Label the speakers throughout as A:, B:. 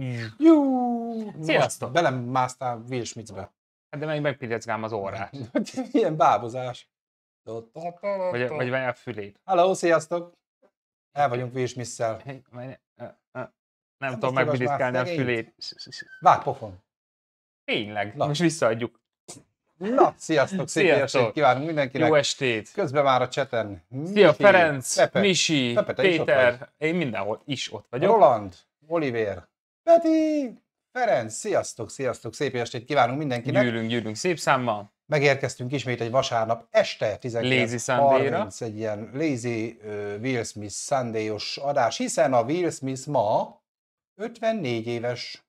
A: Mm. Sziasztok!
B: Sziasztok! másztál Will Smith-be. Hát de meg megpirjecgám az órát. Hát ilyen bábozás. Vagy, vagy a fülét. Hello, sziasztok! El vagyunk Will Smith-szel. Nem hát tudom megpirjecgálni a fülét. Vág pofon. Tényleg, Na. most visszaadjuk. Na, sziasztok, szép sziasztok. kívánunk mindenkinek. Jó
C: estét. Közben
B: már a cseten. Szia, Ferenc, Pepe, Misi, Pepe, Péter, én mindenhol is ott vagyok. Roland, Oliver, Peti! Ferenc, sziasztok, sziasztok, szép estét kívánunk mindenkinek. Gyűlünk, gyűlünk szép számmal. Megérkeztünk ismét egy vasárnap este 19 egy ilyen Lazy uh, Will Smith sunday adás, hiszen a Will Smith ma 54 éves.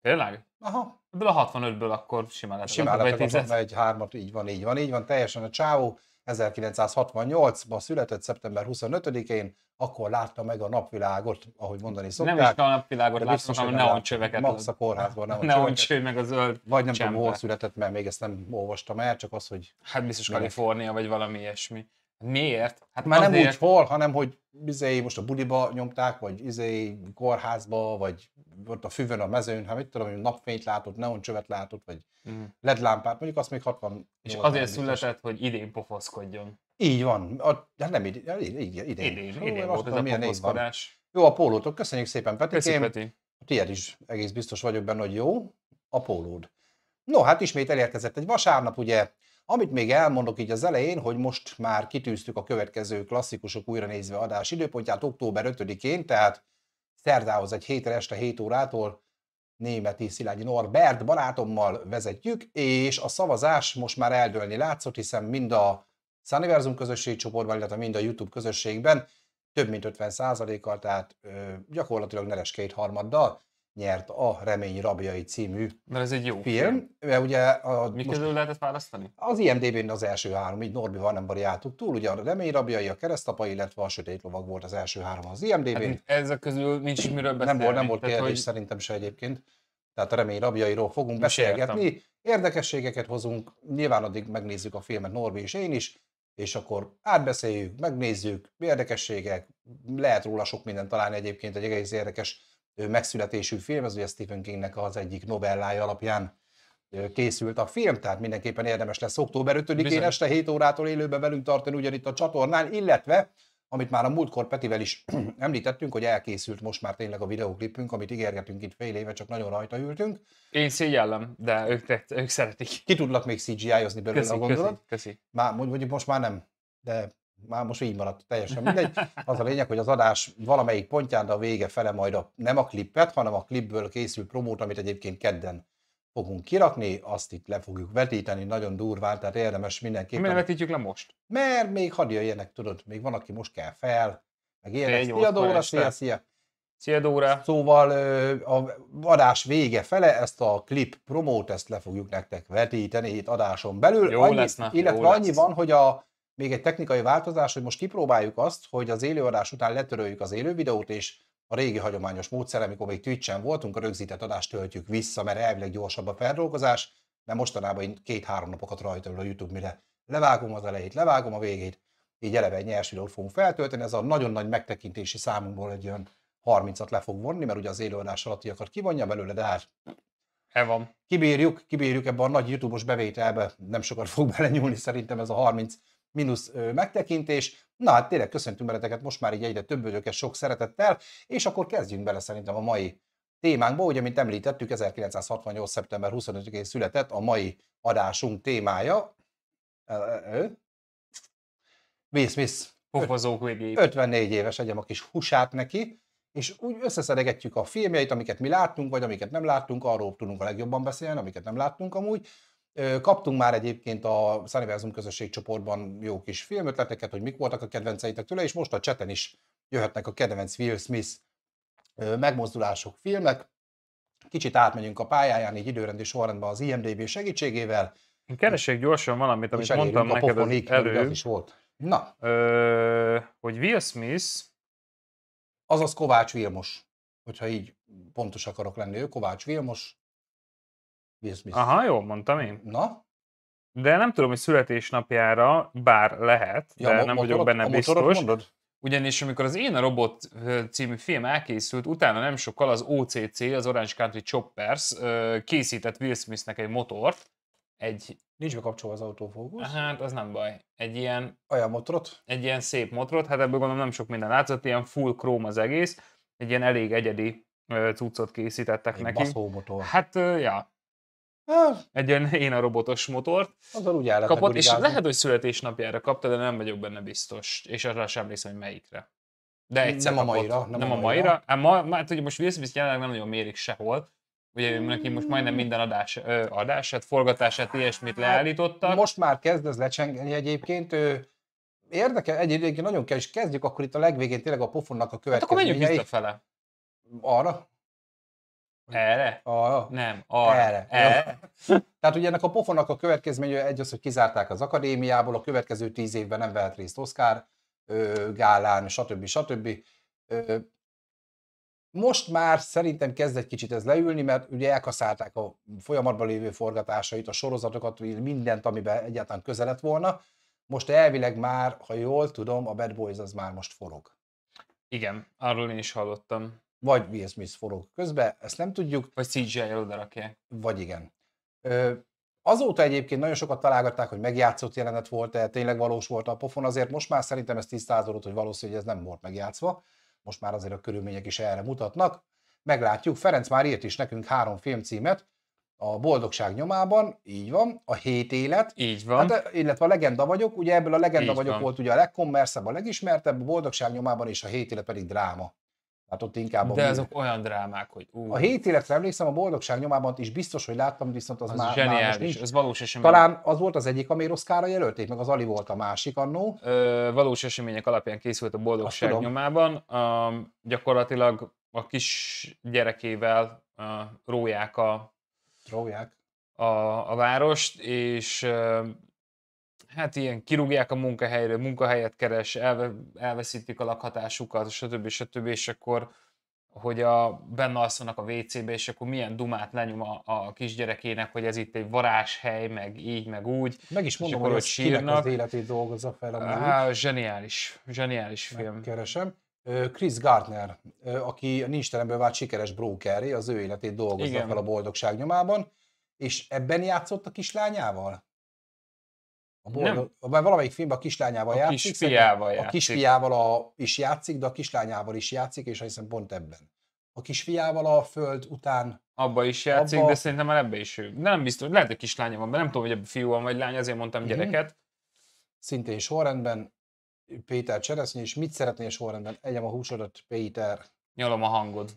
B: Tényleg? Aha. Ebből a 65-ből akkor simán lehet. Simán lehet, egy hármat, így van, így van, így van, teljesen a csávó 1968-ban született, szeptember 25-én, akkor látta meg a napvilágot, ahogy mondani szokták. Nem is a napvilágot látta, hanem neoncsöveket. Max a kórházban a Neoncső meg a zöld Vagy nem csempe. tudom, hol született, mert még ezt nem olvastam el, csak az, hogy... Hát biztos Kalifornia, vagy valami ilyesmi.
C: Miért? Hát már azért... nem úgy
B: hol, hanem hogy izé, most a buliba nyomták, vagy izé, kórházba, vagy ott a füvön a mezőn, hát mit tudom, hogy napfényt látott, neoncsövet látott, vagy mm. LED lámpát, mondjuk azt még 60 És azért
C: született, hogy idén pofoszkodjon.
B: Így van, a, hát nem így, idén. Idén, idén, Jó, idén volt ez a pofoszkodás. Jó, a pólótok, köszönjük szépen, Peti. Köszönjük, Peti. Tiéd is egész biztos vagyok benne, hogy jó. A pólód. No, hát ismét elérkezett egy vasárnap, ugye amit még elmondok így az elején, hogy most már kitűztük a következő klasszikusok újra nézve adás időpontját október 5-én, tehát szerdához egy hétre este 7 órától németi Szilágyi Norbert barátommal vezetjük, és a szavazás most már eldőlni látszott, hiszen mind a Sunniversum közösség csoportban, illetve mind a YouTube közösségben több mint 50 kal tehát ö, gyakorlatilag neres kétharmaddal nyert a Remény rabjai című
C: De ez egy jó film.
B: film. Mert ugye a, Mi most, közül
C: lehetett választani?
B: Az IMDB-n az első három, így van nem variáltuk túl, ugye a Remény rabjai, a keresztapa, illetve a Sötét lovag volt az első három az IMDB-n. Hát, ezek közül nincs miről beszélni. Nem volt, nem volt kérdés hogy... szerintem se egyébként. Tehát a Remény rabjairól fogunk Mi beszélgetni. Értem. Érdekességeket hozunk, nyilván addig megnézzük a filmet Norbi és én is, és akkor átbeszéljük, megnézzük, érdekességek, lehet róla sok mindent találni egyébként, egy egész érdekes megszületésű film, ez ugye Stephen Kingnek az egyik novellája alapján készült a film, tehát mindenképpen érdemes lesz október 5-én este 7 órától élőben velünk tartani ugyanitt a csatornán, illetve amit már a múltkor Petivel is említettünk, hogy elkészült most már tényleg a videoklipünk, amit ígérgetünk itt fél éve, csak nagyon rajta ültünk. Én szégyellem, de ők, te, ők szeretik. Ki tudlak még CGI-ozni belőle köszi, a gondolat? Köszi, köszi. Már, mondjuk most már nem, de már most így maradt, teljesen mindegy. Az a lényeg, hogy az adás valamelyik pontján, de a vége fele majd a, nem a klippet, hanem a klipből készül promót, amit egyébként kedden fogunk kirakni, azt itt le fogjuk vetíteni nagyon durván, tehát érdemes mindenképpen. Miért vetítjük le most? Mert még hadd jöjjenek, tudod, még van, aki most kell fel, meg ilyenek. Szia Dóra, szia, szia! Szia Dóra! Szóval a adás vége fele ezt a klip promót, ezt le fogjuk nektek vetíteni itt adáson belül. Jó annyi, lesz, ne? Illetve jó annyi lesz. van, hogy a még egy technikai változás, hogy most kipróbáljuk azt, hogy az élőadás után letöröljük az élő videót, és a régi hagyományos módszer, amikor még Twitch-en voltunk, a rögzített adást töltjük vissza, mert elvileg gyorsabb a feldolgozás, de mostanában én két-három napokat rajta a YouTube, mire levágom az elejét, levágom a végét, így eleve egy nyers videót fogunk feltölteni, ez a nagyon nagy megtekintési számunkból egy olyan 30-at le fog vonni, mert ugye az élőadás alattiakat kivonja belőle, de hát el van. Kibírjuk, kibírjuk ebbe a nagy YouTube-os bevételbe, nem sokat fog belenyúlni szerintem ez a 30 mínusz megtekintés. Na hát tényleg köszöntünk benneteket most már így egyre több vagyok, sok szeretettel, és akkor kezdjünk bele szerintem a mai témánkba, ugye, mint említettük, 1968. szeptember 25-én született a mai adásunk témája. Vész, vész. Pofozók 54 éves, egyem a kis húsát neki, és úgy összeszedegetjük a filmjeit, amiket mi láttunk, vagy amiket nem láttunk, arról tudunk a legjobban beszélni, amiket nem láttunk amúgy, Kaptunk már egyébként a közösség csoportban jó kis filmötleteket, hogy mik voltak a kedvenceitek tőle, és most a cseten is jöhetnek a kedvenc Will Smith megmozdulások, filmek. Kicsit átmegyünk a pályáján, így időrendi sorrendben az IMDB segítségével. Keresek gyorsan valamit, amit mondtam a neked pofonik, az előbb. Az is volt. Na. Ö, hogy Will Smith... Azaz Kovács Vilmos, hogyha így pontos akarok lenni, ő Kovács Vilmos, Will Smith. Aha, jól mondtam én. Na?
C: De nem tudom, hogy születésnapjára,
B: bár lehet, ja, de mo- nem vagyok benne biztos. Mondod?
C: Ugyanis amikor az Én a Robot című film elkészült, utána nem sokkal az OCC, az Orange Country Choppers készített Will Smithnek egy motort, egy... Nincs bekapcsolva az autófókusz. Hát, az nem baj. Egy ilyen... Olyan motorot? Egy ilyen szép motorot, hát ebből gondolom nem sok minden látszott, ilyen full chrome az egész, egy ilyen elég egyedi cuccot készítettek egy neki. motor. Hát, ja, Hát. Egy ilyen én a robotos motort. Azzal úgy áll kapott, és lehet, hogy születésnapjára kapta, de nem vagyok benne biztos. És arra sem részem, hogy melyikre.
B: De hmm, egyszer nem kapott. a maira. Nem, nem a maira.
C: A maira. Hát ma, hát ugye most Will Smith jelenleg nem nagyon mérik sehol. Ugye neki most majdnem minden adás, ö, adását, forgatását, ilyesmit hát, leállítottak.
B: Most már kezd ez lecsengeni egyébként. Ő érdekel, egyébként nagyon kell, és kezdjük akkor itt a legvégén tényleg a pofonnak a következményeit. Hát akkor menjünk visszafele. Arra? Erre? Arra? Nem, arra. Erre. Erre. Tehát ugye ennek a pofonnak a következménye egy az, hogy kizárták az akadémiából, a következő tíz évben nem vehet részt Oscar gálán, stb. stb. Most már szerintem kezd egy kicsit ez leülni, mert ugye elkaszálták a folyamatban lévő forgatásait, a sorozatokat, mindent, amiben egyáltalán közelett volna. Most elvileg már, ha jól tudom, a Bad Boys az már most forog.
C: Igen, arról én is hallottam. Vagy
B: Will Smith forog közbe, ezt nem tudjuk. Vagy CGI-jel Vagy igen. Ö, Azóta egyébként nagyon sokat találgatták, hogy megjátszott jelenet volt-e, tényleg valós volt a pofon, azért most már szerintem ez tisztázódott, hogy hogy ez nem volt megjátszva. Most már azért a körülmények is erre mutatnak. Meglátjuk, Ferenc már írt is nekünk három filmcímet, a Boldogság nyomában, így van, a Hét élet,
C: így van. Hát,
B: illetve a Legenda vagyok, ugye ebből a Legenda így vagyok van. volt ugye a legkommerszebb, a legismertebb, a Boldogság nyomában és a Hét élet pedig dráma. Hát ott inkább a De azok
C: művek. olyan drámák, hogy ú. A hét
B: életre emlékszem, a boldogság nyomában is biztos, hogy láttam, viszont az, az már, zseniális, már Ez
C: valós esemény. Talán
B: az volt az egyik, ami Oszkára jelölték, meg az Ali volt a másik annó.
C: Ö, valós események alapján készült a boldogság nyomában. A, gyakorlatilag a kis gyerekével a, róják a... Róják? A, a várost, és hát ilyen kirúgják a munkahelyről, munkahelyet keres, elve, elveszítik a lakhatásukat, stb. stb. és akkor hogy a, benne alszanak a WC-be, és akkor milyen dumát lenyom a, a kisgyerekének, hogy ez itt egy varázshely, meg így, meg úgy.
B: Meg is mondom, hogy, hogy kinek az életét dolgozza fel a Há,
C: Zseniális, zseniális film. Keresem.
B: Chris Gardner, aki a nincs teremben vált sikeres brókeré, az ő életét dolgozza Igen. fel a boldogság nyomában, és ebben játszott a kislányával? A boldog, nem. valamelyik filmben a kislányával a játszik. kis játszik. A kisfiával a, is játszik, de a kislányával is játszik, és hiszem pont ebben. A kisfiával a föld után... Abba is játszik, abba... de szerintem már ebbe is ő. Nem biztos, lehet, hogy
C: kislánya van, mert nem tudom, hogy ebben fiú van vagy lány, azért mondtam mm-hmm. gyereket.
B: Szintén sorrendben Péter Cseresznyi, és mit szeretnél sorrendben? Egyem a húsodat, Péter.
C: Nyalom a hangod.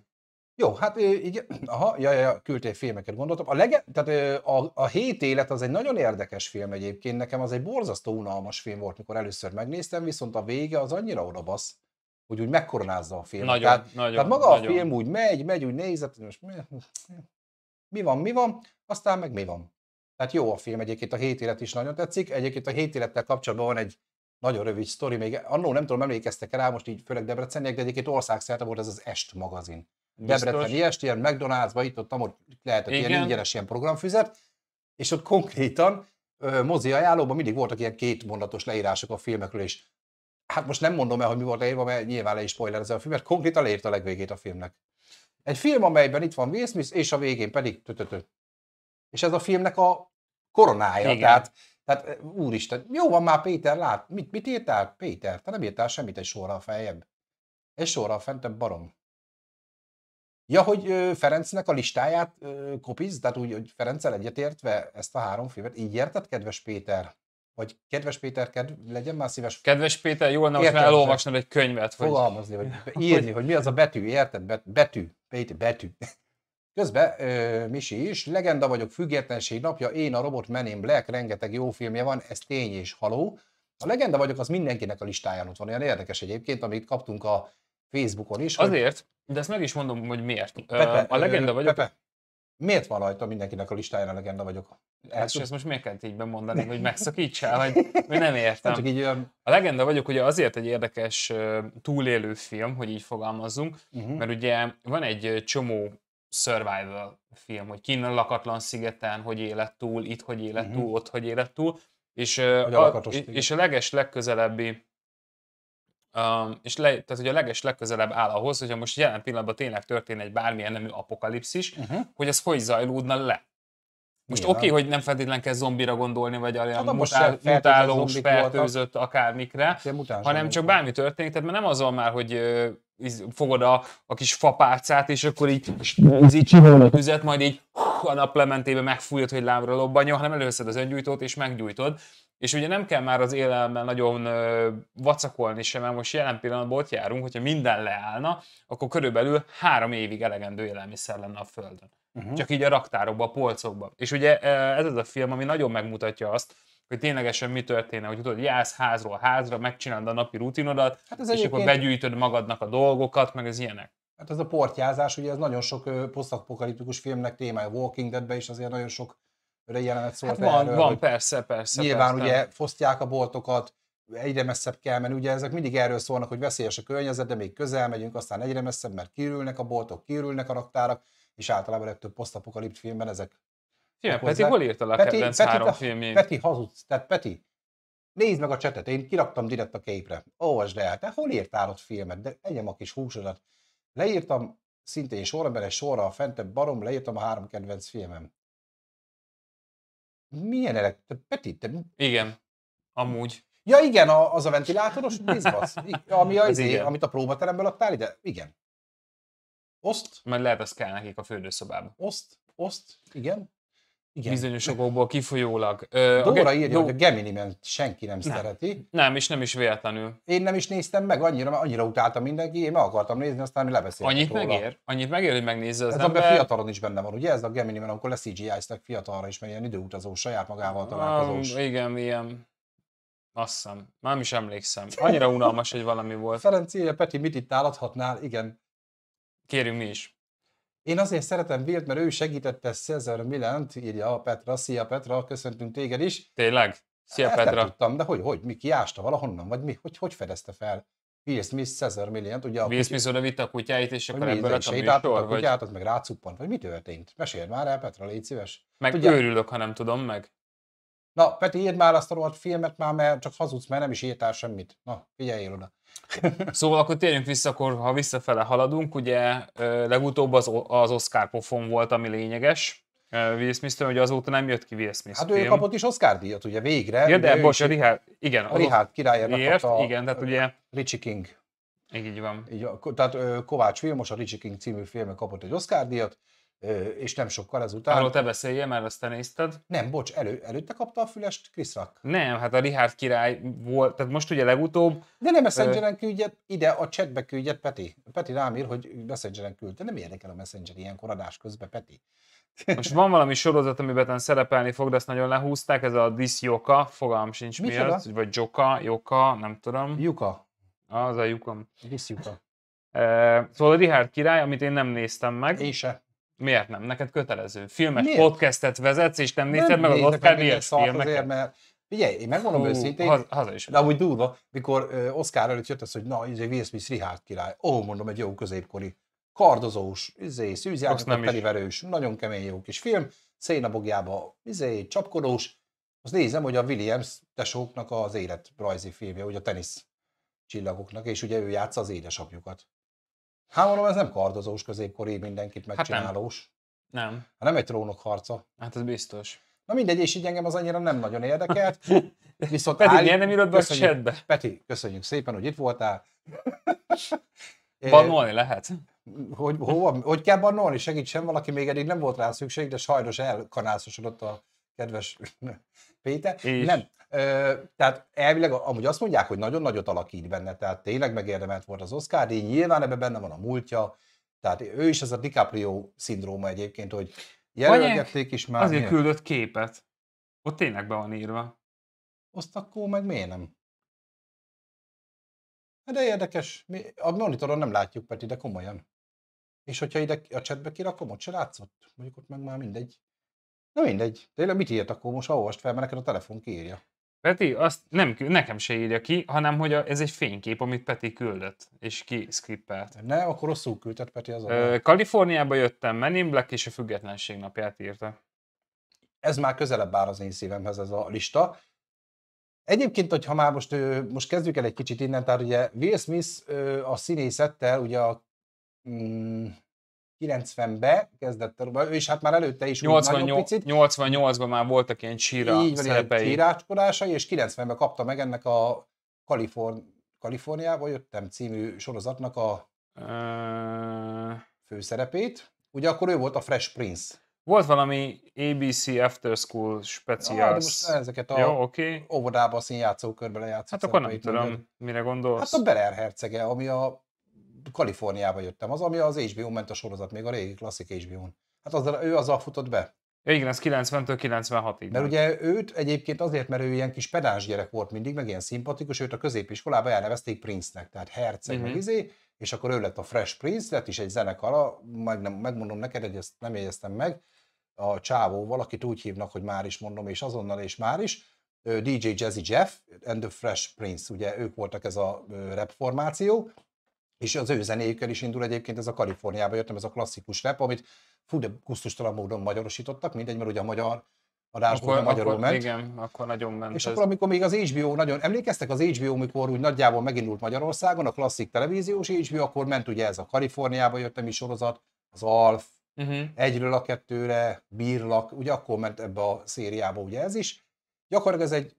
B: Jó, hát igen, aha, ja, ja, ja, küldtél filmeket, gondoltam. A, lege, tehát, a, a Hét élet az egy nagyon érdekes film egyébként, nekem az egy borzasztó unalmas film volt, mikor először megnéztem, viszont a vége az annyira odabasz, hogy úgy megkoronázza a film. Nagyon, tehát, nagyon, tehát maga nagyon. a film úgy megy, megy, úgy nézett, most mi, mi van, mi van, aztán meg mi van. Tehát jó a film, egyébként a Hét élet is nagyon tetszik, egyébként a Hét élettel kapcsolatban van egy nagyon rövid sztori, még annó nem tudom, emlékeztek rá, most így főleg Debreceniek, de egyébként országszerte volt ez az Est magazin Debrecen ilyest, ilyen McDonald'sba itt ott, ott lehetett Igen. ilyen ingyenes ilyen programfüzet, és ott konkrétan ö, mozi ajánlóban mindig voltak ilyen két mondatos leírások a filmekről, és hát most nem mondom el, hogy mi volt leírva, mert nyilván le is spoilerezem a mert konkrétan leírta a legvégét a filmnek. Egy film, amelyben itt van Will Smith, és a végén pedig tötötö. És ez a filmnek a koronája, Igen. tehát tehát úristen, jó van már Péter, lát, mit, mit írtál? Péter, te nem írtál semmit egy sorra fejjebb. Egy sorra fentebb barom. Ja, hogy Ferencnek a listáját kopiz, tehát úgy, hogy Ferenccel egyetértve ezt a három filmet, így érted, kedves Péter? Vagy kedves Péter, kedv, legyen már szíves. Kedves Péter, jó lenne, hogy elolvasnod egy könyvet. Vagy... Fogalmazni, vagy írni, hogy mi az a betű, érted? Betű, Péter, betű. Közben ö, Misi is, legenda vagyok, függetlenség napja, én a robot meném Black, rengeteg jó filmje van, ez tény és haló. A legenda vagyok, az mindenkinek a listáján ott van, olyan érdekes egyébként, amit kaptunk a Facebookon is. Azért,
C: de ezt meg is mondom, hogy miért. Pepe, a legenda vagyok. Pepe,
B: miért van rajta mindenkinek a listáján a legenda vagyok? Hát
C: el és tud... ezt most miért kellett így bemondani, hogy megszakítsál, vagy hogy nem értem. Nem így, um... A legenda vagyok ugye azért egy érdekes túlélő film, hogy így fogalmazzunk, uh-huh. mert ugye van egy csomó survival film, hogy kinn lakatlan szigeten, hogy élet túl, itt hogy élet mhm. túl, uh-huh. ott hogy élet túl, és, a, és a leges legközelebbi Um, és le, tehát hogy a leges legközelebb áll ahhoz, hogyha most jelen pillanatban tényleg történne egy bármilyen nemű apokalipszis, uh-huh. hogy ez hogy zajlódna le. Most oké, okay, hogy nem feltétlenül kell zombira gondolni, vagy olyan hát mutál, mutálós, fertőzött voltak. akármikre, hanem csak bármi történik, tehát mert nem azon már, hogy fogod a, a kis fapárcát és akkor így, így csinálod. a tüzet, majd így a naplementébe megfújod, hogy lábra lobbanja, hanem előszed az öngyújtót, és meggyújtod. És ugye nem kell már az élelemmel nagyon vacakolni sem, mert most jelen pillanatban ott járunk, hogyha minden leállna, akkor körülbelül három évig elegendő élelmiszer lenne a Földön. Uh-huh. Csak így a raktárokban, a polcokba. És ugye e, ez az a film, ami nagyon megmutatja azt, hogy ténylegesen mi történne, hogy tudod, jársz házról házra, megcsinálod a napi rutinodat, hát ez és akkor begyűjtöd magadnak a dolgokat, meg az ilyenek.
B: Hát ez a portyázás, ugye ez nagyon sok posztapokaliptikus filmnek témája, Walking Deadben is azért nagyon sok jelenet szólt hát van, erről, van, persze, persze. Nyilván persze, ugye nem. fosztják a boltokat, egyre messzebb kell menni, ugye ezek mindig erről szólnak, hogy veszélyes a környezet, de még közel megyünk, aztán egyre messzebb, mert kirülnek a boltok, kirülnek a raktárak, és általában legtöbb posztapokalipt filmben ezek
C: igen, Peti hol írta a Peti, kedvenc Peti, három filmjét? Peti
B: hazudsz, tehát Peti, nézd meg a csetet, én kiraktam direkt a képre, olvasd el, te hol írtál ott filmet, de egyem a kis húsodat. Leírtam szintén sorra, mert egy sorra a fentebb barom, leírtam a három kedvenc filmem milyen elektro... Petit, te... Igen, amúgy. Ja igen, a, az a ventilátoros bizbasz, ami az, az izé, amit a próbateremből adtál ide. Igen. Oszt.
C: Majd lehet, ez kell nekik a fürdőszobába. Oszt, oszt, igen. Igen. bizonyos okokból
B: kifolyólag. Ö, Dóra a ge- írja, Dó... hogy a gemini senki nem, nem szereti. Nem, és nem is véletlenül. Én nem is néztem meg annyira, annyira utálta mindenki, én meg akartam nézni, aztán mi lebeszéltem Annyit róla. megér? Annyit megér, hogy megnézze az Ez ember. fiatalon is benne van, ugye? Ez a gemini amikor lesz CGI-ztek fiatalra is, mert ilyen időutazó, saját magával találkozós. Um,
C: igen, ilyen. Azt hiszem. Már is emlékszem. Annyira unalmas, hogy valami volt. Ferenc, Peti, mit itt állathatnál? Igen. Kérünk mi is.
B: Én azért szeretem Vilt, mert ő segítette Cezar Milent, írja a Petra. Szia Petra, köszöntünk téged is. Tényleg? Szia Ezt Petra. Nem tudtam, de hogy, hogy, mi kiásta valahonnan, vagy mi, hogy, hogy fedezte fel? Will Smith, Cezar Millient, ugye a Will Smith
C: oda vitte a kutyáit, és akkor ebből lett a műsor, a kutyát, vagy... az
B: meg rácuppant, vagy mi történt? Mesélj már el, Petra, légy szíves. Meg Tudjál...
C: őrülök, ha nem tudom
B: meg. Na, Peti, írd már azt a rohadt filmet már, mert csak hazudsz, mert nem is írtál semmit. Na, figyeljél oda.
C: szóval akkor térjünk vissza, akkor, ha visszafele haladunk, ugye legutóbb az, az Oscar pofon volt, ami lényeges. Will Smith, hogy azóta nem jött ki Will Smith Hát film. kapott
B: is Oscar díjat, ugye végre. Ja, de bocs, a Richard,
C: igen. A Richard királyának miért? A, igen,
B: tehát ugye... Richie King. Így, így van. Így, tehát Kovács Vilmos a Richie King című filmen kapott egy Oscar díjat, és nem sokkal ezután. Arról te
C: beszéljél, mert azt te nézted. Nem, bocs,
B: elő, előtte kapta a fülest Chris Rock. Nem, hát a Richard király volt, tehát most ugye legutóbb... De nem Messengeren ö... küldje, ide a chatbe küldje Peti. Peti rám ír, hogy Messengeren küldte. Nem érdekel a Messenger ilyen koradás közben, Peti.
C: Most van valami sorozat, amiben szerepelni fog, de ezt nagyon lehúzták, ez a Joka, fogalm sincs mi miért, vagy Joka, Joka, nem tudom. Juka. Az a Jukom. Juka. Szóval a Richard király, amit én nem néztem meg. Én se Miért nem? Neked kötelező. Filmes Miért? podcastet vezetsz, és nem nézed nem meg az Oscar díjas filmeket. Azért, mert
B: Figyelj, én megmondom Hú, őszintén, haza, haza is de amúgy durva, mikor uh, Oscar előtt jött az, hogy na, izé Will Smith Richard király. Ó, oh, mondom, egy jó középkori, kardozós, izé, szűzjárnak, feliverős, nagyon kemény jó kis film, szénabogjába, izé, csapkodós. Azt nézem, hogy a Williams tesóknak az életrajzi filmje, ugye a tenisz csillagoknak, és ugye ő játsza az édesapjukat. Hát mondom, ez nem kardozós középkori, mindenkit megcsinálós. Hát nem. nem. Hát nem egy trónok harca. Hát ez biztos. Na mindegy, és így engem az annyira nem nagyon érdekelt. Viszont Peti, állít... nem írod be köszönjük, a chatbe? Peti, köszönjük szépen, hogy itt voltál. Bannolni lehet. Hogy, hova, hogy kell bannolni? Segítsen, valaki még eddig nem volt rá szükség, de sajnos elkanászosodott a kedves Péter. És... Nem. Ö, tehát elvileg amúgy azt mondják, hogy nagyon nagyot alakít benne, tehát tényleg megérdemelt volt az Oscar, de nyilván ebben benne van a múltja, tehát ő is ez a DiCaprio szindróma egyébként, hogy
C: jelölgették
B: is már. Azért miért? küldött képet. Ott tényleg be van írva. Azt akkor meg miért nem? Hát de érdekes. Mi a monitoron nem látjuk, Peti, de komolyan. És hogyha ide a csetbe kirakom, ott se látszott? Mondjuk ott meg már mindegy. Na mindegy. Tényleg mit írt akkor most? Olvast fel, mert neked a telefon kiírja.
C: Peti, azt nem, nekem se írja ki, hanem hogy a, ez egy fénykép, amit Peti küldött, és ki skrippelt.
B: Ne, akkor rosszul küldött Peti az a...
C: Kaliforniába jöttem, Menin Black és a függetlenség napját írta.
B: Ez már közelebb áll az én szívemhez ez a lista. Egyébként, hogyha már most, most kezdjük el egy kicsit innen, tehát ugye Will Smith a színészettel, ugye a mm, 90-be kezdett, és hát már előtte is 88,
C: picit. 88-ban már voltak ilyen csíra Így van, szerepei. ilyen
B: és 90-ben kapta meg ennek a Kaliforn... Kaliforniába jöttem című sorozatnak a uh... főszerepét. Ugye akkor ő volt a Fresh Prince. Volt valami ABC After School speciál? Ja, de most ezeket a okay. óvodában színjátszó lejátszott. Hát akkor nem tudom, mire gondolsz. Hát a Berer hercege, ami a Kaliforniába jöttem, az, ami az HBO ment a sorozat, még a régi klasszik HBO-n. Hát az, ő azzal futott be. Igen, ez 90-től 96-ig. Mert ugye őt egyébként azért, mert ő ilyen kis pedáns gyerek volt mindig, meg ilyen szimpatikus, őt a középiskolába elnevezték Prince-nek, tehát herceg, uh-huh. izé, és akkor ő lett a Fresh Prince, lett is egy zenekara, meg nem, megmondom neked, hogy ezt nem jegyeztem meg, a csávóval, valakit úgy hívnak, hogy már is mondom, és azonnal, és már is, DJ Jazzy Jeff and the Fresh Prince, ugye ők voltak ez a rap formáció, és az ő zenéjükkel is indul egyébként ez a Kaliforniába jöttem, ez a klasszikus rap, amit fú, de kusztustalan módon magyarosítottak, mindegy, mert ugye a magyar adásból akkor, magyarul akkor, ment. Igen,
C: akkor nagyon ment. És ez. akkor,
B: amikor még az HBO nagyon, emlékeztek az HBO, mikor úgy nagyjából megindult Magyarországon, a klasszik televíziós HBO, akkor ment ugye ez a Kaliforniába jöttem is sorozat, az Alf, uh-huh. egyről a kettőre, Bírlak, ugye akkor ment ebbe a szériába ugye ez is. Gyakorlatilag ez egy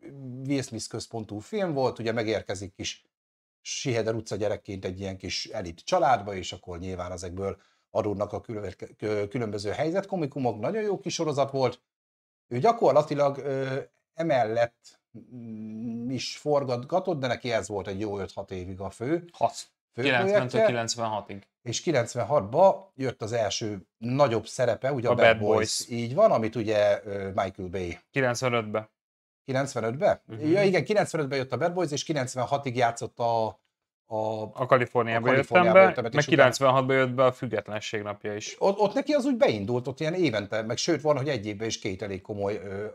B: Will Smith központú film volt, ugye megérkezik kis Siheder utca gyerekként egy ilyen kis elit családba, és akkor nyilván ezekből adódnak a különböző helyzetkomikumok. Nagyon jó kis sorozat volt. Ő gyakorlatilag ö, emellett mm, is forgatgatott, de neki ez volt egy jó 5-6 évig a fő. 6. 96 ig És 96-ba jött az első nagyobb szerepe, ugye a, a Bad, Bad Boys. Boys. Így van, amit ugye Michael Bay. 95-ben. 95-be? Uh-huh. Mhm. Ja, igen, 95-ben jött a Bad Boys, és 96-ig játszott a... A, a Kaliforniába, a jöttem be, meg 96-ban jött be a függetlenség napja is. Ott, ott neki az úgy beindult, ott ilyen évente, meg sőt van, hogy egy évben is két elég komoly ö,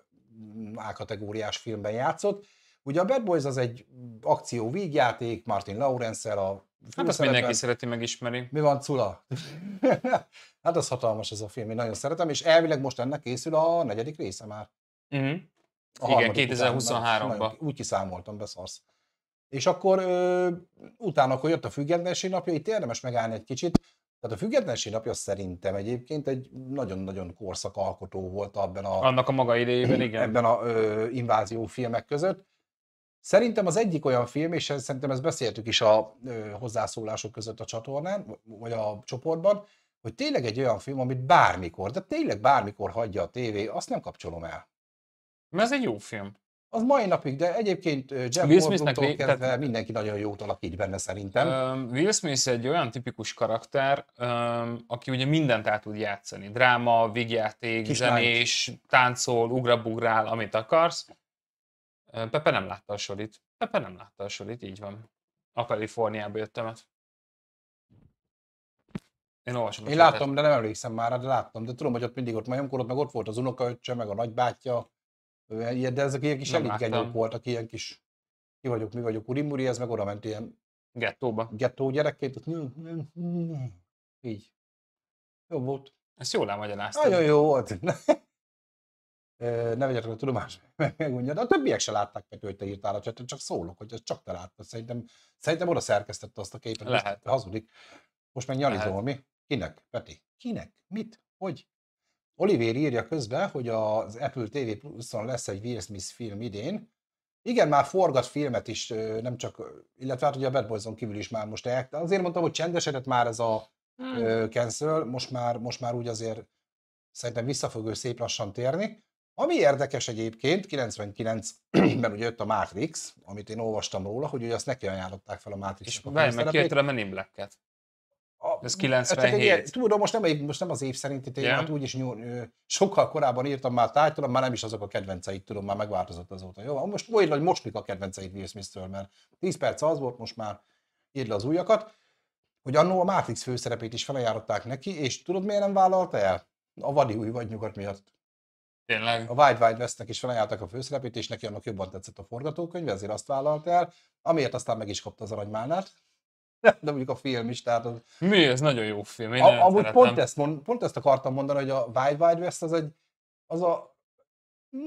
B: A-kategóriás filmben játszott. Ugye a Bad Boys az egy akció vígjáték, Martin lawrence a Hát azt mindenki szereti, megismeri. Mi van, Cula? hát az hatalmas ez a film, én nagyon szeretem, és elvileg most ennek készül a negyedik része már. Uh-huh. A Igen, 2023-ban. Úgy kiszámoltam, beszarsz. És akkor ö, utána, akkor jött a függetlenség napja, itt érdemes megállni egy kicsit. Tehát a függetlenség napja szerintem egyébként egy nagyon-nagyon korszakalkotó volt abban a... Annak a maga idejében, igen. Ebben a ö, invázió filmek között. Szerintem az egyik olyan film, és szerintem ezt beszéltük is a ö, hozzászólások között a csatornán, vagy a csoportban, hogy tényleg egy olyan film, amit bármikor, de tényleg bármikor hagyja a tévé, azt nem kapcsolom el. Mert ez egy jó film. Az mai napig, de egyébként Jeff Will Smithnek kezdve tehát... mindenki nagyon jót alakít benne szerintem.
C: Um, Will Smith egy olyan tipikus karakter, um, aki ugye mindent el tud játszani. Dráma, vígjáték, zenés, táncol, ugrabugrál, amit akarsz. Pepe nem látta a sorit. Pepe nem látta a sorit, így van. A Kaliforniába jöttemet. Én olvasom. Én láttam,
B: de nem emlékszem már, de láttam, de tudom, hogy ott mindig ott majomkorod, meg ott volt az unokaöccse, meg a nagybátyja. De ezek ilyen kis elitgenyók voltak, ilyen kis ki vagyok, mi vagyok, urimuri, ez meg oda ment ilyen gettóba. Gettó gyerekként, ott... így. Jó volt. Ezt jól elmagyaráztad. Nagyon jó volt. ne vegyetek a tudomást, megmondja, de a többiek se látták, mert hogy te írtál a csetet, csak szólok, hogy ez csak te láttad. Szerintem, szerintem oda szerkesztette azt a képet, Lehet. hazudik. Most meg nyalizol, mi? Kinek, Peti? Kinek? Mit? Hogy? Oliver írja közben, hogy az Apple TV Plus-on lesz egy Will Smith film idén. Igen, már forgat filmet is, nem csak, illetve hát ugye a Bad Boys-on kívül is már most el, azért mondtam, hogy csendesedett már ez a hmm. cancel, most már, most már úgy azért szerintem vissza fog ő szép lassan térni. Ami érdekes egyébként, 99-ben ugye jött a Matrix, amit én olvastam róla, hogy ugye azt neki ajánlották fel a Matrix. És a meg kijött a
C: Menin Black-et.
B: Ez 97. Hát tudom, most nem, most nem az év szerint, itt hát yeah. úgyis sokkal korábban írtam már tájt, már nem is azok a kedvenceit tudom, már megváltozott azóta. Jó, most olyan, hogy most mik a kedvenceit Will smith mert 10 perc az volt, most már írd le az újakat, hogy annó a Matrix főszerepét is felajánlották neki, és tudod miért nem vállalta el? A vadi új vagy nyugat miatt. Tényleg. A Wide Wide Westnek is felajánlották a főszerepét, és neki annak jobban tetszett a forgatókönyv, ezért azt vállalt el, amiért aztán meg is kapta az aranymálnát. de mondjuk a film is. Tehát az...
C: Mi? ez nagyon jó film. Én a, amúgy pont ezt,
B: mond, pont ezt akartam mondani, hogy a Wild Wild West az egy, az a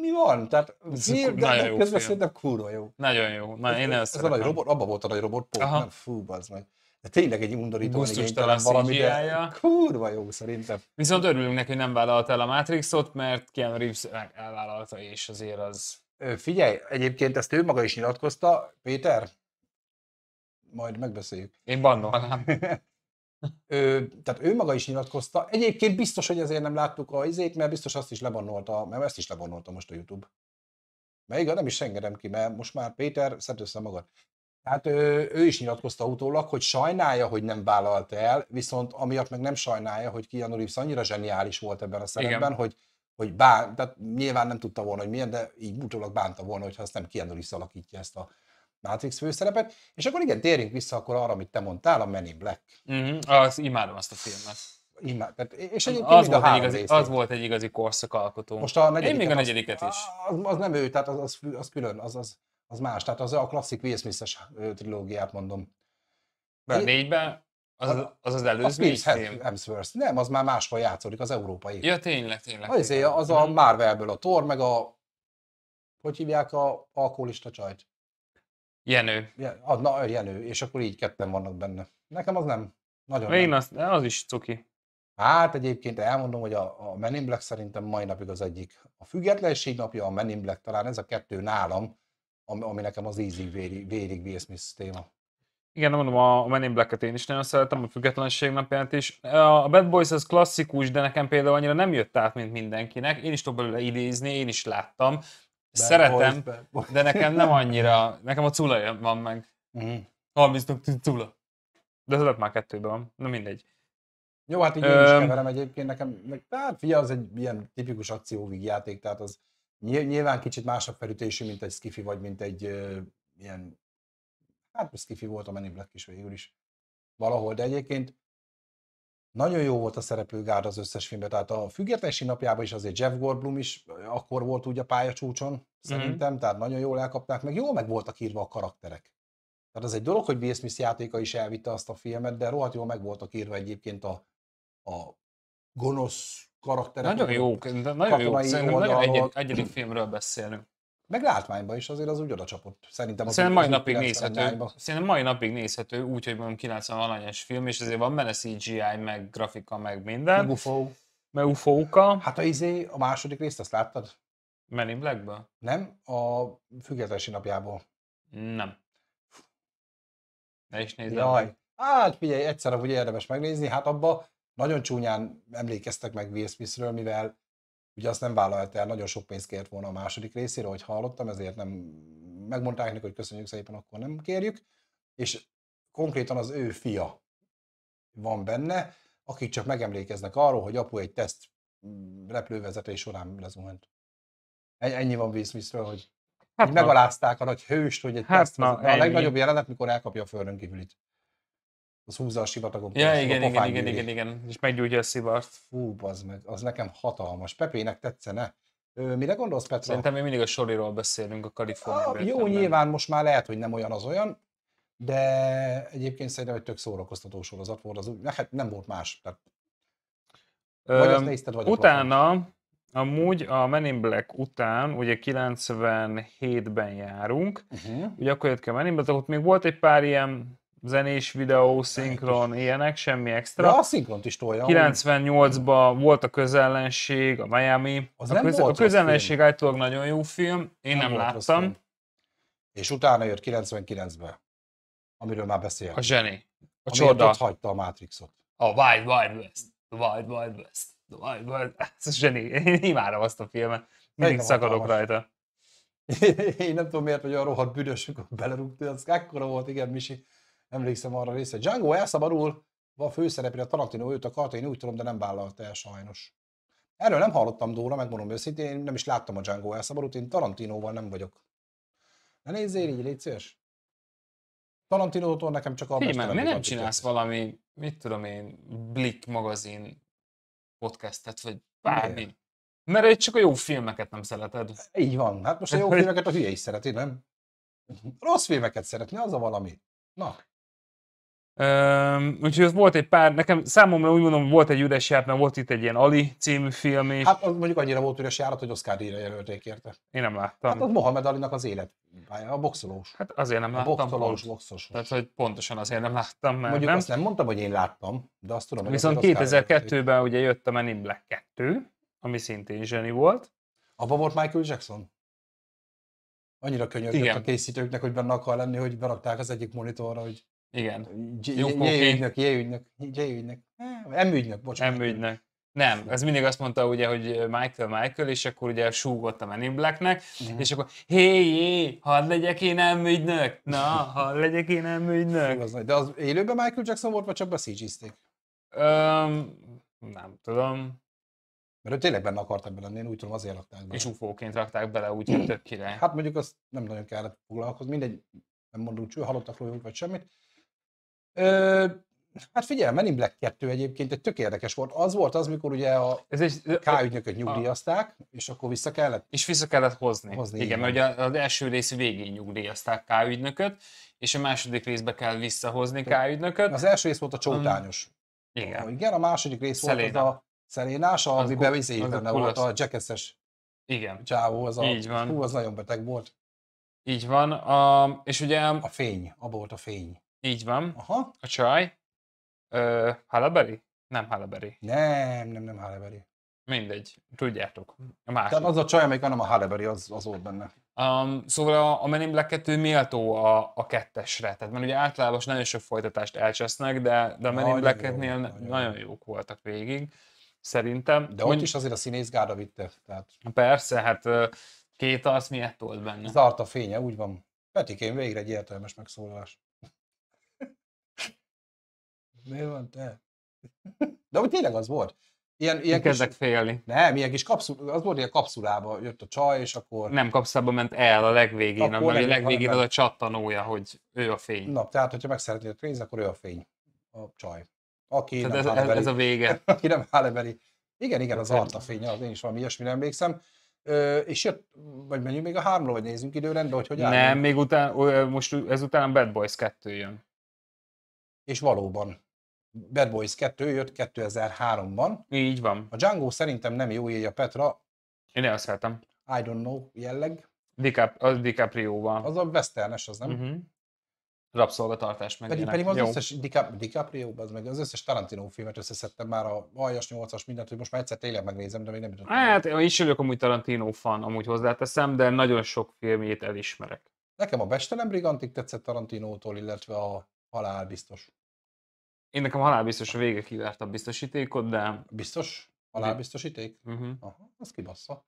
B: mi van? Tehát ez mi, de, nagyon de közben szerintem kurva jó. Nagyon jó. Na, ez, én ez, ez a nagy robot, abban volt a nagy robot, pont, nem fú, az meg. De tényleg egy undorító igénytelen valami, de kurva jó szerintem.
C: Viszont örülünk neki, hogy nem vállalt el a Matrixot, mert Keanu Reeves elvállalta, és azért
B: az... Figyelj, egyébként ezt ő maga is nyilatkozta, Péter, majd megbeszéljük. Én bannom. ő, tehát ő maga is nyilatkozta. Egyébként biztos, hogy ezért nem láttuk a izét, mert biztos azt is lebannolta, mert ezt is lebannolta most a YouTube. Mert igen, nem is engedem ki, mert most már Péter, szedd össze magad. Tehát ő, ő is nyilatkozta utólag, hogy sajnálja, hogy nem vállalt el, viszont amiatt meg nem sajnálja, hogy Keanu Reeves annyira zseniális volt ebben a szerepben, Igen. hogy hogy bán, tehát nyilván nem tudta volna, hogy milyen, de így utólag bánta volna, hogyha azt nem Keanu Reeves alakítja ezt a Matrix főszerepet, és akkor igen, térjünk vissza akkor arra, amit te mondtál, a Men in Black. Mm-hmm. Az, imádom azt a filmet. Imád,
C: tehát, és egyébként az, volt egy igazi, az volt egy igazi korszakalkotó. Most a negyediket, Én még a negyediket az, is.
B: Az, az, nem ő, tehát az, az, az külön, az, az, az más. Tehát az a klasszik Will Smith-es trilógiát mondom. De Én... négyben az az, az, előző a film? Hemsworth. Nem, az már máshol játszódik, az európai. Ja,
C: tényleg, tényleg. Az,
B: tényleg. az a mhm. Marvelből a Thor, meg a... Hogy hívják a alkoholista csajt? Jenő. Ja, na, Jenő, és akkor így ketten vannak benne. Nekem az nem. Nagyon Én nem. Az, az is cuki. Hát egyébként elmondom, hogy a, a Men in Black szerintem mai napig az egyik. A függetlenség napja, a Men in Black, talán ez a kettő nálam, ami, ami nekem az easy, vérig, vérig Will Smith téma.
C: Igen, nem mondom, a Men in Black-et én is nagyon szeretem, a függetlenség napját is. A Bad Boys az klasszikus, de nekem például annyira nem jött át, mint mindenkinek. Én is tudok belőle idézni, én is láttam.
B: Bad Szeretem, boys, boys. de nekem nem annyira,
C: nekem a cula van meg. Mm. 30 cula. De az már kettőben van, na mindegy.
B: Jó, hát így én is keverem egyébként, nekem, meg, hát figyelj, az egy ilyen tipikus játék, tehát az nyilván kicsit másabb felütésű, mint egy skifi, vagy mint egy uh, ilyen, hát skifi volt a Men Black is végül is valahol, de egyébként nagyon jó volt a szereplőgárda az összes filmben, tehát a függetlenség napjában is azért Jeff Goldblum is akkor volt úgy a pályacsúcson, mhm. szerintem, mm-hmm. tehát nagyon jól elkapták, meg jól meg voltak írva a karakterek. Tehát az egy dolog, hogy Will Smith játéka is elvitte azt a filmet, de rohadt jól meg voltak írva egyébként a, a gonosz karakterek. Nagyon jó, nagyon jó. Szerintem nagyon egyedi, egyedi filmről beszélünk. Meg látványban is azért az úgy oda csapott. Szerintem az Szerintem mai napig nézhető. Szerintem mai napig
C: nézhető, úgy, hogy mondom 90 alanyos film, és azért van benne CGI, meg grafika, meg minden.
B: Meg UFO. Meg UFO-ka. Hát a izé, a második részt azt láttad? Men in Black-ből? Nem, a függetlenség napjából. Nem.
C: Ne is nézd Jaj.
B: Hát figyelj, egyszer hogy érdemes megnézni, hát abba nagyon csúnyán emlékeztek meg Will ről mivel Ugye azt nem vállalta el, nagyon sok pénzt kért volna a második részére, hogy hallottam, ezért nem megmondták neki, hogy köszönjük szépen, akkor nem kérjük. És konkrétan az ő fia van benne, akik csak megemlékeznek arról, hogy apu egy teszt mm, repülővezetés során lezuhant. E-, ennyi van Will Smithről, hogy
C: hát megalázták
B: a nagy hőst, hogy egy hát teszt, na, a legnagyobb jelenet, mikor elkapja a földön kívülit az húzza a sivatagot. Ja, igen, a igen, igen, igen, igen, és meggyújtja a szivart. Fú, az meg, az nekem hatalmas. Pepének tetszene. Ö, mire gondolsz, Petra? Szerintem mi mindig a soriról beszélünk a Kaliforniában. Ah, jó, értemben. nyilván most már lehet, hogy nem olyan az olyan, de egyébként szerintem egy tök szórakoztató sorozat volt, az, hát nem volt más. Tehát, vagy azt nézted, vagy Utána,
C: a amúgy a Men in Black után, ugye 97-ben járunk, uh-huh. ugye akkor jött ki a Men in Black, ott még volt egy pár ilyen zenés videó, szinkron, ilyenek, semmi extra. De a szinkront is tolja. 98-ban volt a közellenség, a Miami. Az a, nem köz- volt a közellenség film. állítólag nagyon jó film,
B: én nem, nem láttam. És utána jött 99-ben, amiről már beszéltem. A zseni. A csoda. ott hagyta a Matrixot.
C: A Wild Wild West. The Wild Wild West. The Wild Wild West. Ez zseni. Én imádom azt a filmet. Mindig Melyik szakadok rajta.
B: Én nem tudom miért, hogy olyan rohadt büdös, amikor belerúgtad, az ekkora volt, igen, Misi. Emlékszem arra része. Django elszabadul, van főszereplő a Tarantino, őt akarta, én úgy tudom, de nem vállalta el sajnos. Erről nem hallottam Dóra, megmondom őszintén, én nem is láttam a Django elszabadult, én Tarantinoval nem vagyok. Ne nézzél így, légy szíves. Tarantinótól nekem csak a Mi meg, miért nem csinálsz
C: valami, mit tudom én, Blick magazin
B: podcastet, vagy bármi? Mert egy csak a jó filmeket nem szereted. Így van. Hát most a jó filmeket a hülye is szereti, nem? Rossz filmeket szeretni, az a valami. Na.
C: Üm, úgyhogy ott volt egy pár, nekem számomra úgy mondom, volt egy üres járat, mert volt itt egy ilyen Ali című film is. Hát
B: az mondjuk annyira volt üres járat, hogy Oscar díjra jelölték érte. Én nem láttam. Hát az Mohamed Alinak az élet, a boxolós. Hát azért nem a láttam. Boxolós, boxos. Tehát, hogy pontosan azért nem láttam. Mert mondjuk nem. azt nem mondtam, hogy én láttam, de azt tudom, hogy Viszont 2002-ben ugye
C: jött a Men in Black 2, ami szintén zseni volt. Abban volt Michael Jackson?
B: Annyira könnyű a készítőknek, hogy benne akar lenni, hogy berakták az egyik monitorra, hogy
C: igen. J-ügynök,
B: J-ügynök, J-ügynök,
C: M-ügynök, bocsánat. M-ügynök. Nem, ez mindig azt mondta ugye, hogy Michael Michael, és akkor ugye súgott a Men in Blacknek, mm. és akkor hé, hé, hadd legyek én nem ügynök, na, hadd legyek én nem ügynök.
B: De az élőben Michael Jackson volt, vagy csak cg um, nem tudom. Mert ő tényleg benne akartak lenni, én úgy tudom, azért rakták bele. És ufóként rakták bele, úgyhogy tök kire Hát mondjuk azt nem nagyon kellett foglalkozni, mindegy, nem mondunk hogy halottak vagy semmit. Ö, hát figyelj, Men in Black 2 egyébként egy tök érdekes volt. Az volt az, mikor ugye a Ez egy, K ügynököt nyugdíjazták, a... és akkor vissza kellett... És vissza kellett hozni. hozni igen, igen, mert
C: ugye az első rész végén nyugdíjazták K ügynököt, és a második részbe kell visszahozni
B: K ügynököt. Az első rész volt a csótányos. Um, igen. Ah, igen, a második rész Szeléna. volt az a Szelénás, ami bevizetőben izé volt a jackass igen. csávó, az a, Így van. Hú, az nagyon beteg volt.
C: Így van, a, és ugye... A fény, abba volt a fény. Így van. Aha. A csaj. Ö, Halaberi? Nem Halaberi.
B: Nem, nem, nem Halaberi. Mindegy, tudjátok. Hm. A másik. Tehát az a csaj, amelyik nem a Halaberi, az, az volt benne.
C: Um, szóval a, a Men in Black 2 méltó a, a kettesre. Tehát mert ugye általában nagyon sok folytatást elcsesznek, de, de a Men in Black 2 nagyon, nagyon jók voltak végig,
B: szerintem. De ott is azért a gárda vitte. Tehát... Persze, hát két az miért volt benne. Zárt a fénye, úgy van. Petikén végre egy értelmes megszólalás. Miért van te? De hogy tényleg az volt. Ilyen, ilyen kis, kezdek félni. Nem, ilyen kis kapszul, az volt, ilyen kapszulába jött a csaj, és akkor... Nem
C: kapszulába ment el a legvégén, a legvégén az a csattanója, hogy ő a fény.
B: Na, tehát, hogyha meg a nézni, akkor ő a fény, a csaj. Aki tehát nem ez, háleveri. ez, a vége. Aki nem hálebeli. Igen, igen, az arta fény, az én is valami ilyesmire emlékszem. Ö, és jött, vagy menjünk még a hármra, vagy nézzünk időrendbe, hogy hogy állunk. Nem, még után, most ezután a Bad Boys 2 jön. És valóban. Bad Boys 2 jött 2003-ban. Így van. A Django szerintem nem jó éj a Petra. Én azt szeretem. I don't know jelleg. Dicap, az DiCaprio-val. Az a westernes, az nem? Uh-huh. Rabszolgatartás
C: meg. Pedig, pedig az jó. összes
B: DiCap, DiCaprio, az meg az összes Tarantino filmet összeszedtem már a aljas 8-as mindent, hogy most már egyszer tényleg megnézem, de még nem tudom.
C: Hát, én is vagyok amúgy Tarantino fan, amúgy hozzáteszem, de nagyon sok filmjét elismerek.
B: Nekem a Bestelem Brigantik tetszett Tarantinótól, illetve a Halál biztos.
C: Én nekem halálbiztos a vége kivárt a biztosítékot, de... Biztos?
B: Halálbiztosíték? Uh-huh. Mhm. Aha, az kibassza.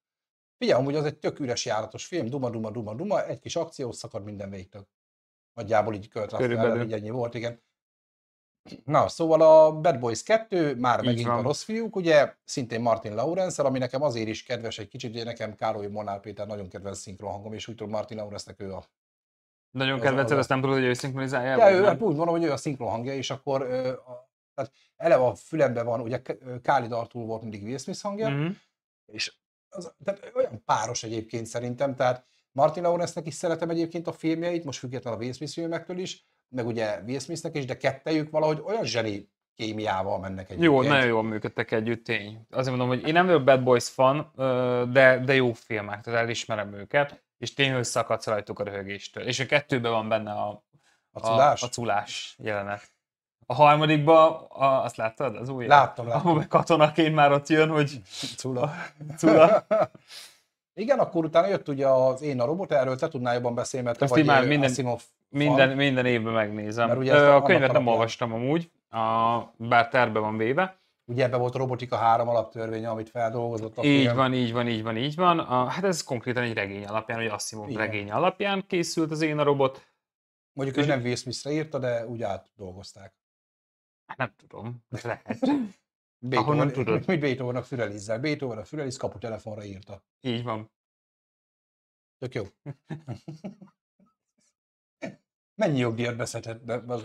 B: Figyelj, amúgy az egy tök üres járatos film, duma, duma, duma, duma, egy kis akció, szakad minden végtől. Nagyjából így költraftára, így ennyi volt, igen. Na, szóval a Bad Boys 2, már így megint van. a rossz fiúk, ugye, szintén Martin lawrence ami nekem azért is kedves egy kicsit, ugye nekem Károly Molnár Péter nagyon kedvenc szinkronhangom, és úgy tudom Martin lawrence ő a
C: nagyon kedvenced, azt
B: nem tudod, hogy ő szinkronizálja? Ja, ő, hát úgy van, hogy ő a szinkron hangja, és akkor a, tehát eleve a fülemben van, ugye Káli Arthur volt mindig Will Smith hangja, mm-hmm. és az, tehát olyan páros egyébként szerintem, tehát Martin Lawrence-nek is szeretem egyébként a filmjeit, most független a Will Smith filmektől is, meg ugye Will is, de kettejük valahogy olyan zseni kémiával mennek együtt. Jó, nagyon
C: jól működtek együtt, tény. Azért mondom, hogy én nem vagyok Bad Boys fan, de, de jó filmek, tehát elismerem őket és tényleg szakadsz rajtuk a röhögéstől. És a kettőben van benne a, a, culás? a, a culás jelenet. A harmadikba, a, azt láttad? Az új? Láttam, láttam. Ahol katonaként már ott jön, hogy... Cula.
B: Cula. Igen, akkor utána jött ugye az Én a robot, erről te tudnál jobban beszélni, mert vagy már minden, minden,
C: minden évben megnézem. Mert ugye Ö, a, a könyvet nem olvastam amúgy, a, bár terve van véve.
B: Ugye ebben volt a robotika három alaptörvénye, amit feldolgozott a film. Így van,
C: így van, így van, így van. A, hát ez konkrétan egy regény alapján, vagy Asimov Igen. regény alapján készült az Én a robot. Mondjuk ő nem
B: vész, smith írta, de úgy átdolgozták.
C: Hát nem tudom, lehet. Beethoven, Ahonnan tudod.
B: Mit Beethovennak fürelizzel? Beethoven a füreliz telefonra írta. Így van. Tök jó. Mennyi jogdíjat beszedhet be? Az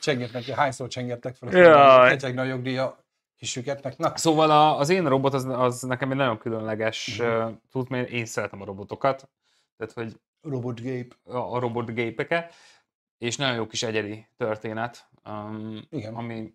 B: csengetnek, hányszor csengettek fel, hogy egy nagyobb díja kisüketnek. Na.
C: Szóval a, az én robot az, az nekem egy nagyon különleges mm. tud, mert én szeretem a robotokat. Tehát, hogy robotgép. A, a robotgépeket. És nagyon jó kis egyedi történet, um, Igen. ami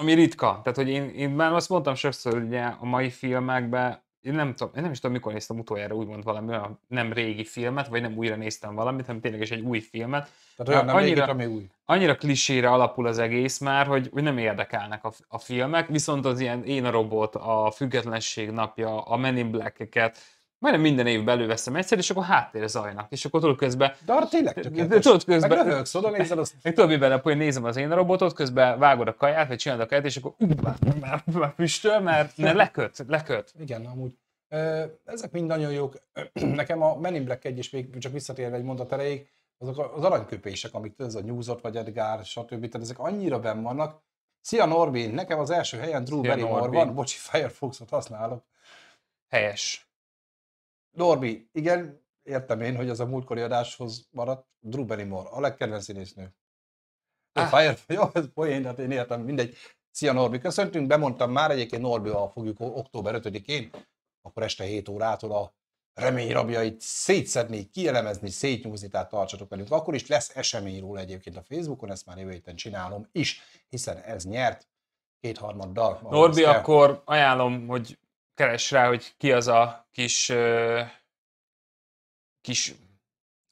C: ami ritka. Tehát, hogy én, én már azt mondtam sokszor, hogy a mai filmekben én nem, tudom, én nem is tudom, mikor néztem utoljára úgymond valami olyan nem régi filmet, vagy nem újra néztem valamit, hanem tényleg is egy új filmet.
B: Tehát olyan nem annyira, régit, ami új.
C: Annyira klisére alapul az egész már, hogy, hogy nem érdekelnek a, a filmek, viszont az ilyen Én a robot, a Függetlenség napja, a Men in black eket majdnem minden évben előveszem egyszer, és akkor háttérre zajnak. És akkor tudod közben...
B: De arra tényleg tökéletes. Tudod közben...
C: Meg röhögsz, oda nézel azt. Meg tudod, mivel hogy nézem az én robotot, közben vágod a kaját, vagy csinálod a kaját, és akkor már, már püstöl, mert ne, leköt, leköt.
B: Igen, amúgy. Ezek mind nagyon jók. Nekem a Men in Black 1 és még csak visszatérve egy mondat erejéig, azok az aranyköpések, amik ez a nyúzott vagy Edgar, stb. Tehát ezek annyira benn vannak. Szia Norbi, nekem az első helyen Drew Barrymore van, bocsi, Firefoxot használok. Helyes. Norbi, igen, értem én, hogy az a múltkori adáshoz maradt Drew Barrymore, a legkedvenc színésznő. Ah. Fire, jó, ez poén, hát én értem, mindegy. Szia Norbi, köszöntünk, bemondtam már, egyébként Norbival fogjuk október 5-én, akkor este 7 órától a remény rabjait szétszedni, kielemezni, szétnyúzni, tehát tartsatok velünk. Akkor is lesz esemény róla egyébként a Facebookon, ezt már jövő héten csinálom is, hiszen ez nyert kétharmaddal. Norbi,
C: akkor ajánlom, hogy keres rá, hogy ki az a kis... kis...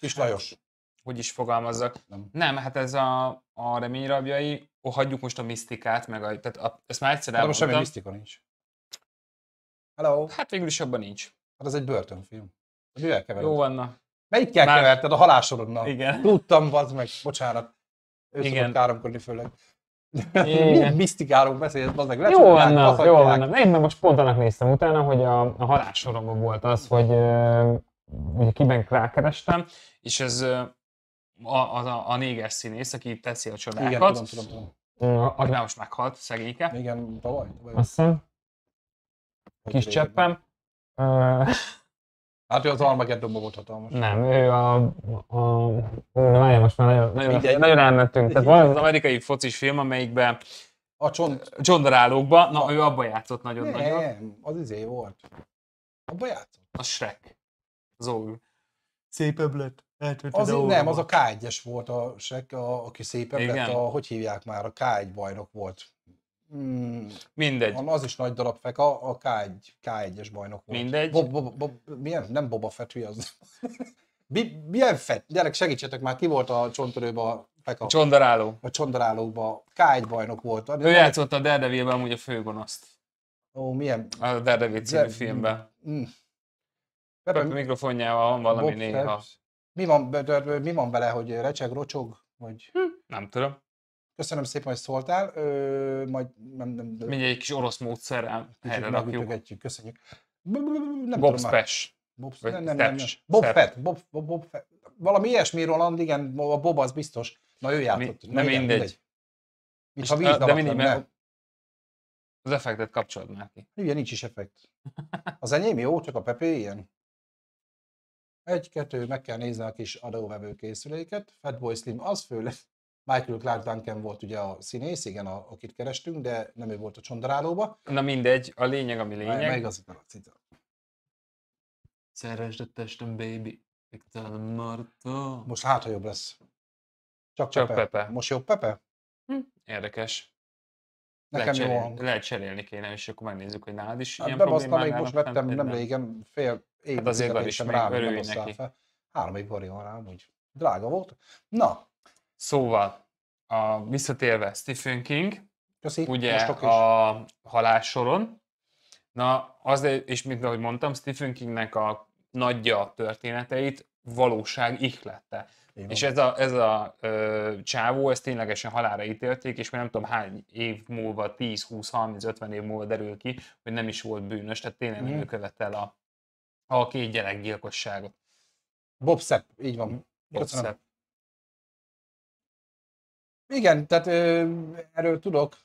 C: Kis hát, Lajos. Hogy is fogalmazzak. Nem, Nem hát ez a, a remény rabjai, oh, hagyjuk most a misztikát, meg a, tehát a, ezt
B: már egyszer hát semmi misztika nincs. Hello. Hát végül is abban nincs. Hát ez egy börtönfilm. Mivel kevered? Jó vanna. Melyikkel már... keverted? A halásodnak. Igen. Tudtam, bazd meg, bocsánat. Ő Igen. káromkodni főleg. Milyen misztikáról beszélt, az meg Jó van, jó van.
C: Én meg most pont annak néztem utána, hogy a, a halássoromban volt az, hogy ugye kiben rákerestem, és ez a, a, a a néger színész, aki teszi a csodákat. Igen, tudom, tudom, tudom. Aki már most meghalt, szegényke. Igen,
B: tavaly. Azt
C: hiszem. Kis cseppem.
B: Hát ő az Armageddon volt hatalmas. Nem,
C: ő a... a, a várjál, most már nagyon, nagyon, Mindjárt. nagyon elmentünk. Tehát van az amerikai focis film, amelyikben a csont... csondarálókba, na a... ő abba játszott nagyon-nagyon. Nem,
B: az izé volt. Abba játszott? A
C: Shrek. old.
A: Szép öblet.
B: Az így, nem, az a K1-es volt a Shrek, a, aki szép Igen. lett, a, hogy hívják már, a K1 bajnok volt. Mm, Mindegy. az is nagy darab feka, a K1, K1-es bajnok volt. Mindegy. Bo- bo- bo- milyen? Nem Boba Fett, hülye az. Mi, milyen fett? Gyerek, segítsetek már, ki volt a csontörőben a feka? A csondaráló. A csondarálókban. K1 bajnok volt. Ő játszott
C: a Daredevilben amúgy a főgonoszt.
B: Ó, milyen? A
C: Daredevil című De... filmben.
B: Mm. Pepe mm. mi...
C: mikrofonjával van valami Bob néha.
B: Mi van, mi van vele, hogy recseg, rocsog? Vagy... Hm, nem tudom. Köszönöm szépen, hogy szóltál. Ö, majd nem, nem, nem Mindjárt
C: egy kis orosz módszerrel helyre rakjuk. Köszönjük. Nem Bob Spes.
B: Bob, nem, nem, nem, nem. Bob Fett. Bob, Bob, Bob Fett. Valami ilyesmi Roland, igen, a Bob az biztos. Na ő játszott. Mi, nem igen, mindegy. mindegy.
A: Mint ha víz de mindig, mert
B: az effektet kapcsolod már ki. Igen, nincs is effekt. Az enyém jó, csak a Pepe ilyen. Egy, kettő, meg kell nézni a kis adóvevő készüléket. Fatboy Slim az főleg Michael Clark Duncan volt ugye a színész, igen, a, akit kerestünk, de nem ő volt a csondarálóba.
C: Na mindegy, a lényeg, ami lényeg. Meg az a cita.
B: Szeresd a testem, baby. Végtelen Marta. Most hát, ha jobb lesz. Csak, Csak Pepe. Pepe. Most jobb Pepe?
C: Hm. Érdekes.
B: Nekem lehet, cserélni,
C: lehet cserélni kéne, és akkor megnézzük, hogy nálad is hát ilyen bebasztam, még most vettem nem,
B: régen, fél év hát azért is rá, nem neki. fel. Három év van rá, úgy Drága volt. Na,
C: Szóval, a, visszatérve Stephen King, Köszi, ugye a halássoron, na az, és mint ahogy mondtam, Stephen Kingnek a nagyja történeteit valóság ihlette. Igen. És ez a, ez a ö, csávó, ezt ténylegesen halára ítélték, és már nem tudom hány év múlva, 10, 20, 30, 50 év múlva derül ki, hogy nem is volt bűnös, tehát tényleg mm. ő követte el a, a
B: két gyerek gyilkosságot. Bob Sepp, így van. Bob Sepp. Igen, tehát ö, erről tudok.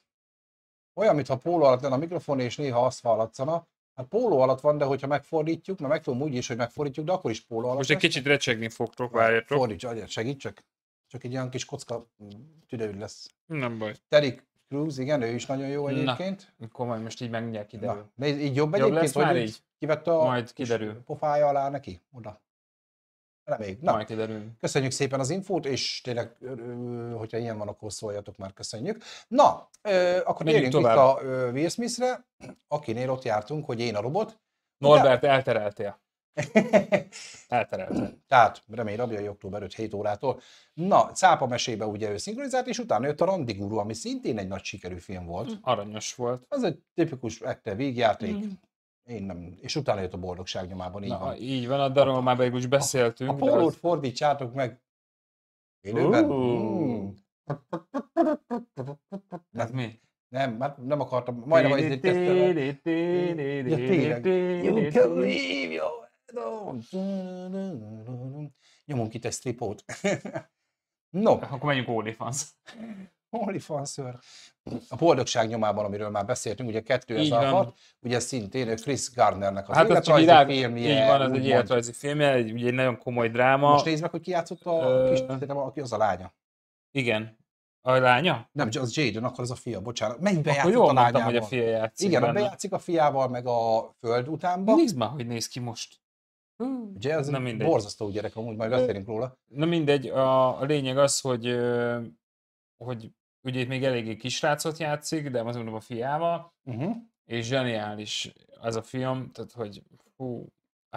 B: Olyan, mintha póló alatt lenne a mikrofon, és néha azt hallatszana. Hát póló alatt van, de hogyha megfordítjuk, mert meg tudom úgy is, hogy megfordítjuk, de akkor is póló alatt. Most egy kicsit recsegni fogtok, várjatok. Fordíts, agyar, segítsek. Csak egy ilyen kis kocka mm, tüdőd lesz. Nem baj. Terik Cruz, igen, ő is nagyon jó egyébként. Na, komoly, most így megnyert kiderül. Na, így jobb, jobb egyébként, lesz hogy így? kivette a Majd kiderül. pofája alá neki? Oda. Reméljük. Na, Majd kiderül. Köszönjük szépen az infót, és tényleg, hogyha ilyen van, akkor szóljatok már, köszönjük. Na, akkor térjünk itt a Will Smithre, akinél ott jártunk, hogy én a robot. Norbert, elterelte. eltereltél. Tehát remény rabjai október 5 7 órától. Na, Cápa mesébe ugye ő szinkronizált, és utána jött a Guru, ami szintén egy nagy sikerű film volt. Aranyos volt. Ez egy tipikus ette végjáték. Mm. Én nem. És utána jött a boldogság nyomában, így Na, van. Így van, a darról már pedig is beszéltünk. A, a pólót az... fordítsátok meg.
C: Élőben?
B: Hát mi? Nem, már hát nem akartam, majdnem ezért kezdtem el. Nyomunk itt egy stripót. no. Akkor menjünk OnlyFans. OnlyFanször. A boldogság nyomában, amiről már beszéltünk, ugye 2006, ugye szintén eh, Chris Gardnernek az hát életrajzi világ, filmje. Így van, ez egy életrajzi filmje, egy, ugye egy nagyon komoly dráma. Most nézd meg, hogy ki játszott a Ö... kis, nem, aki az a lánya. Igen. A lánya? Nem, az Jaden, akkor az a fia, bocsánat. Mennyibe játszik jól a lányával? Mondtam, hogy a fia játszik Igen, benne. bejátszik a fiával, meg a föld utánban. Nézd már, hogy néz ki most. Hmm. Ugye ez nem mindegy. borzasztó gyerek, amúgy majd beszélünk róla. Na
C: mindegy, a, a lényeg az, hogy hogy ugye itt még eléggé kisrácot játszik, de azt mondom a fiával, uh-huh. és zseniális az a film, tehát hogy hú,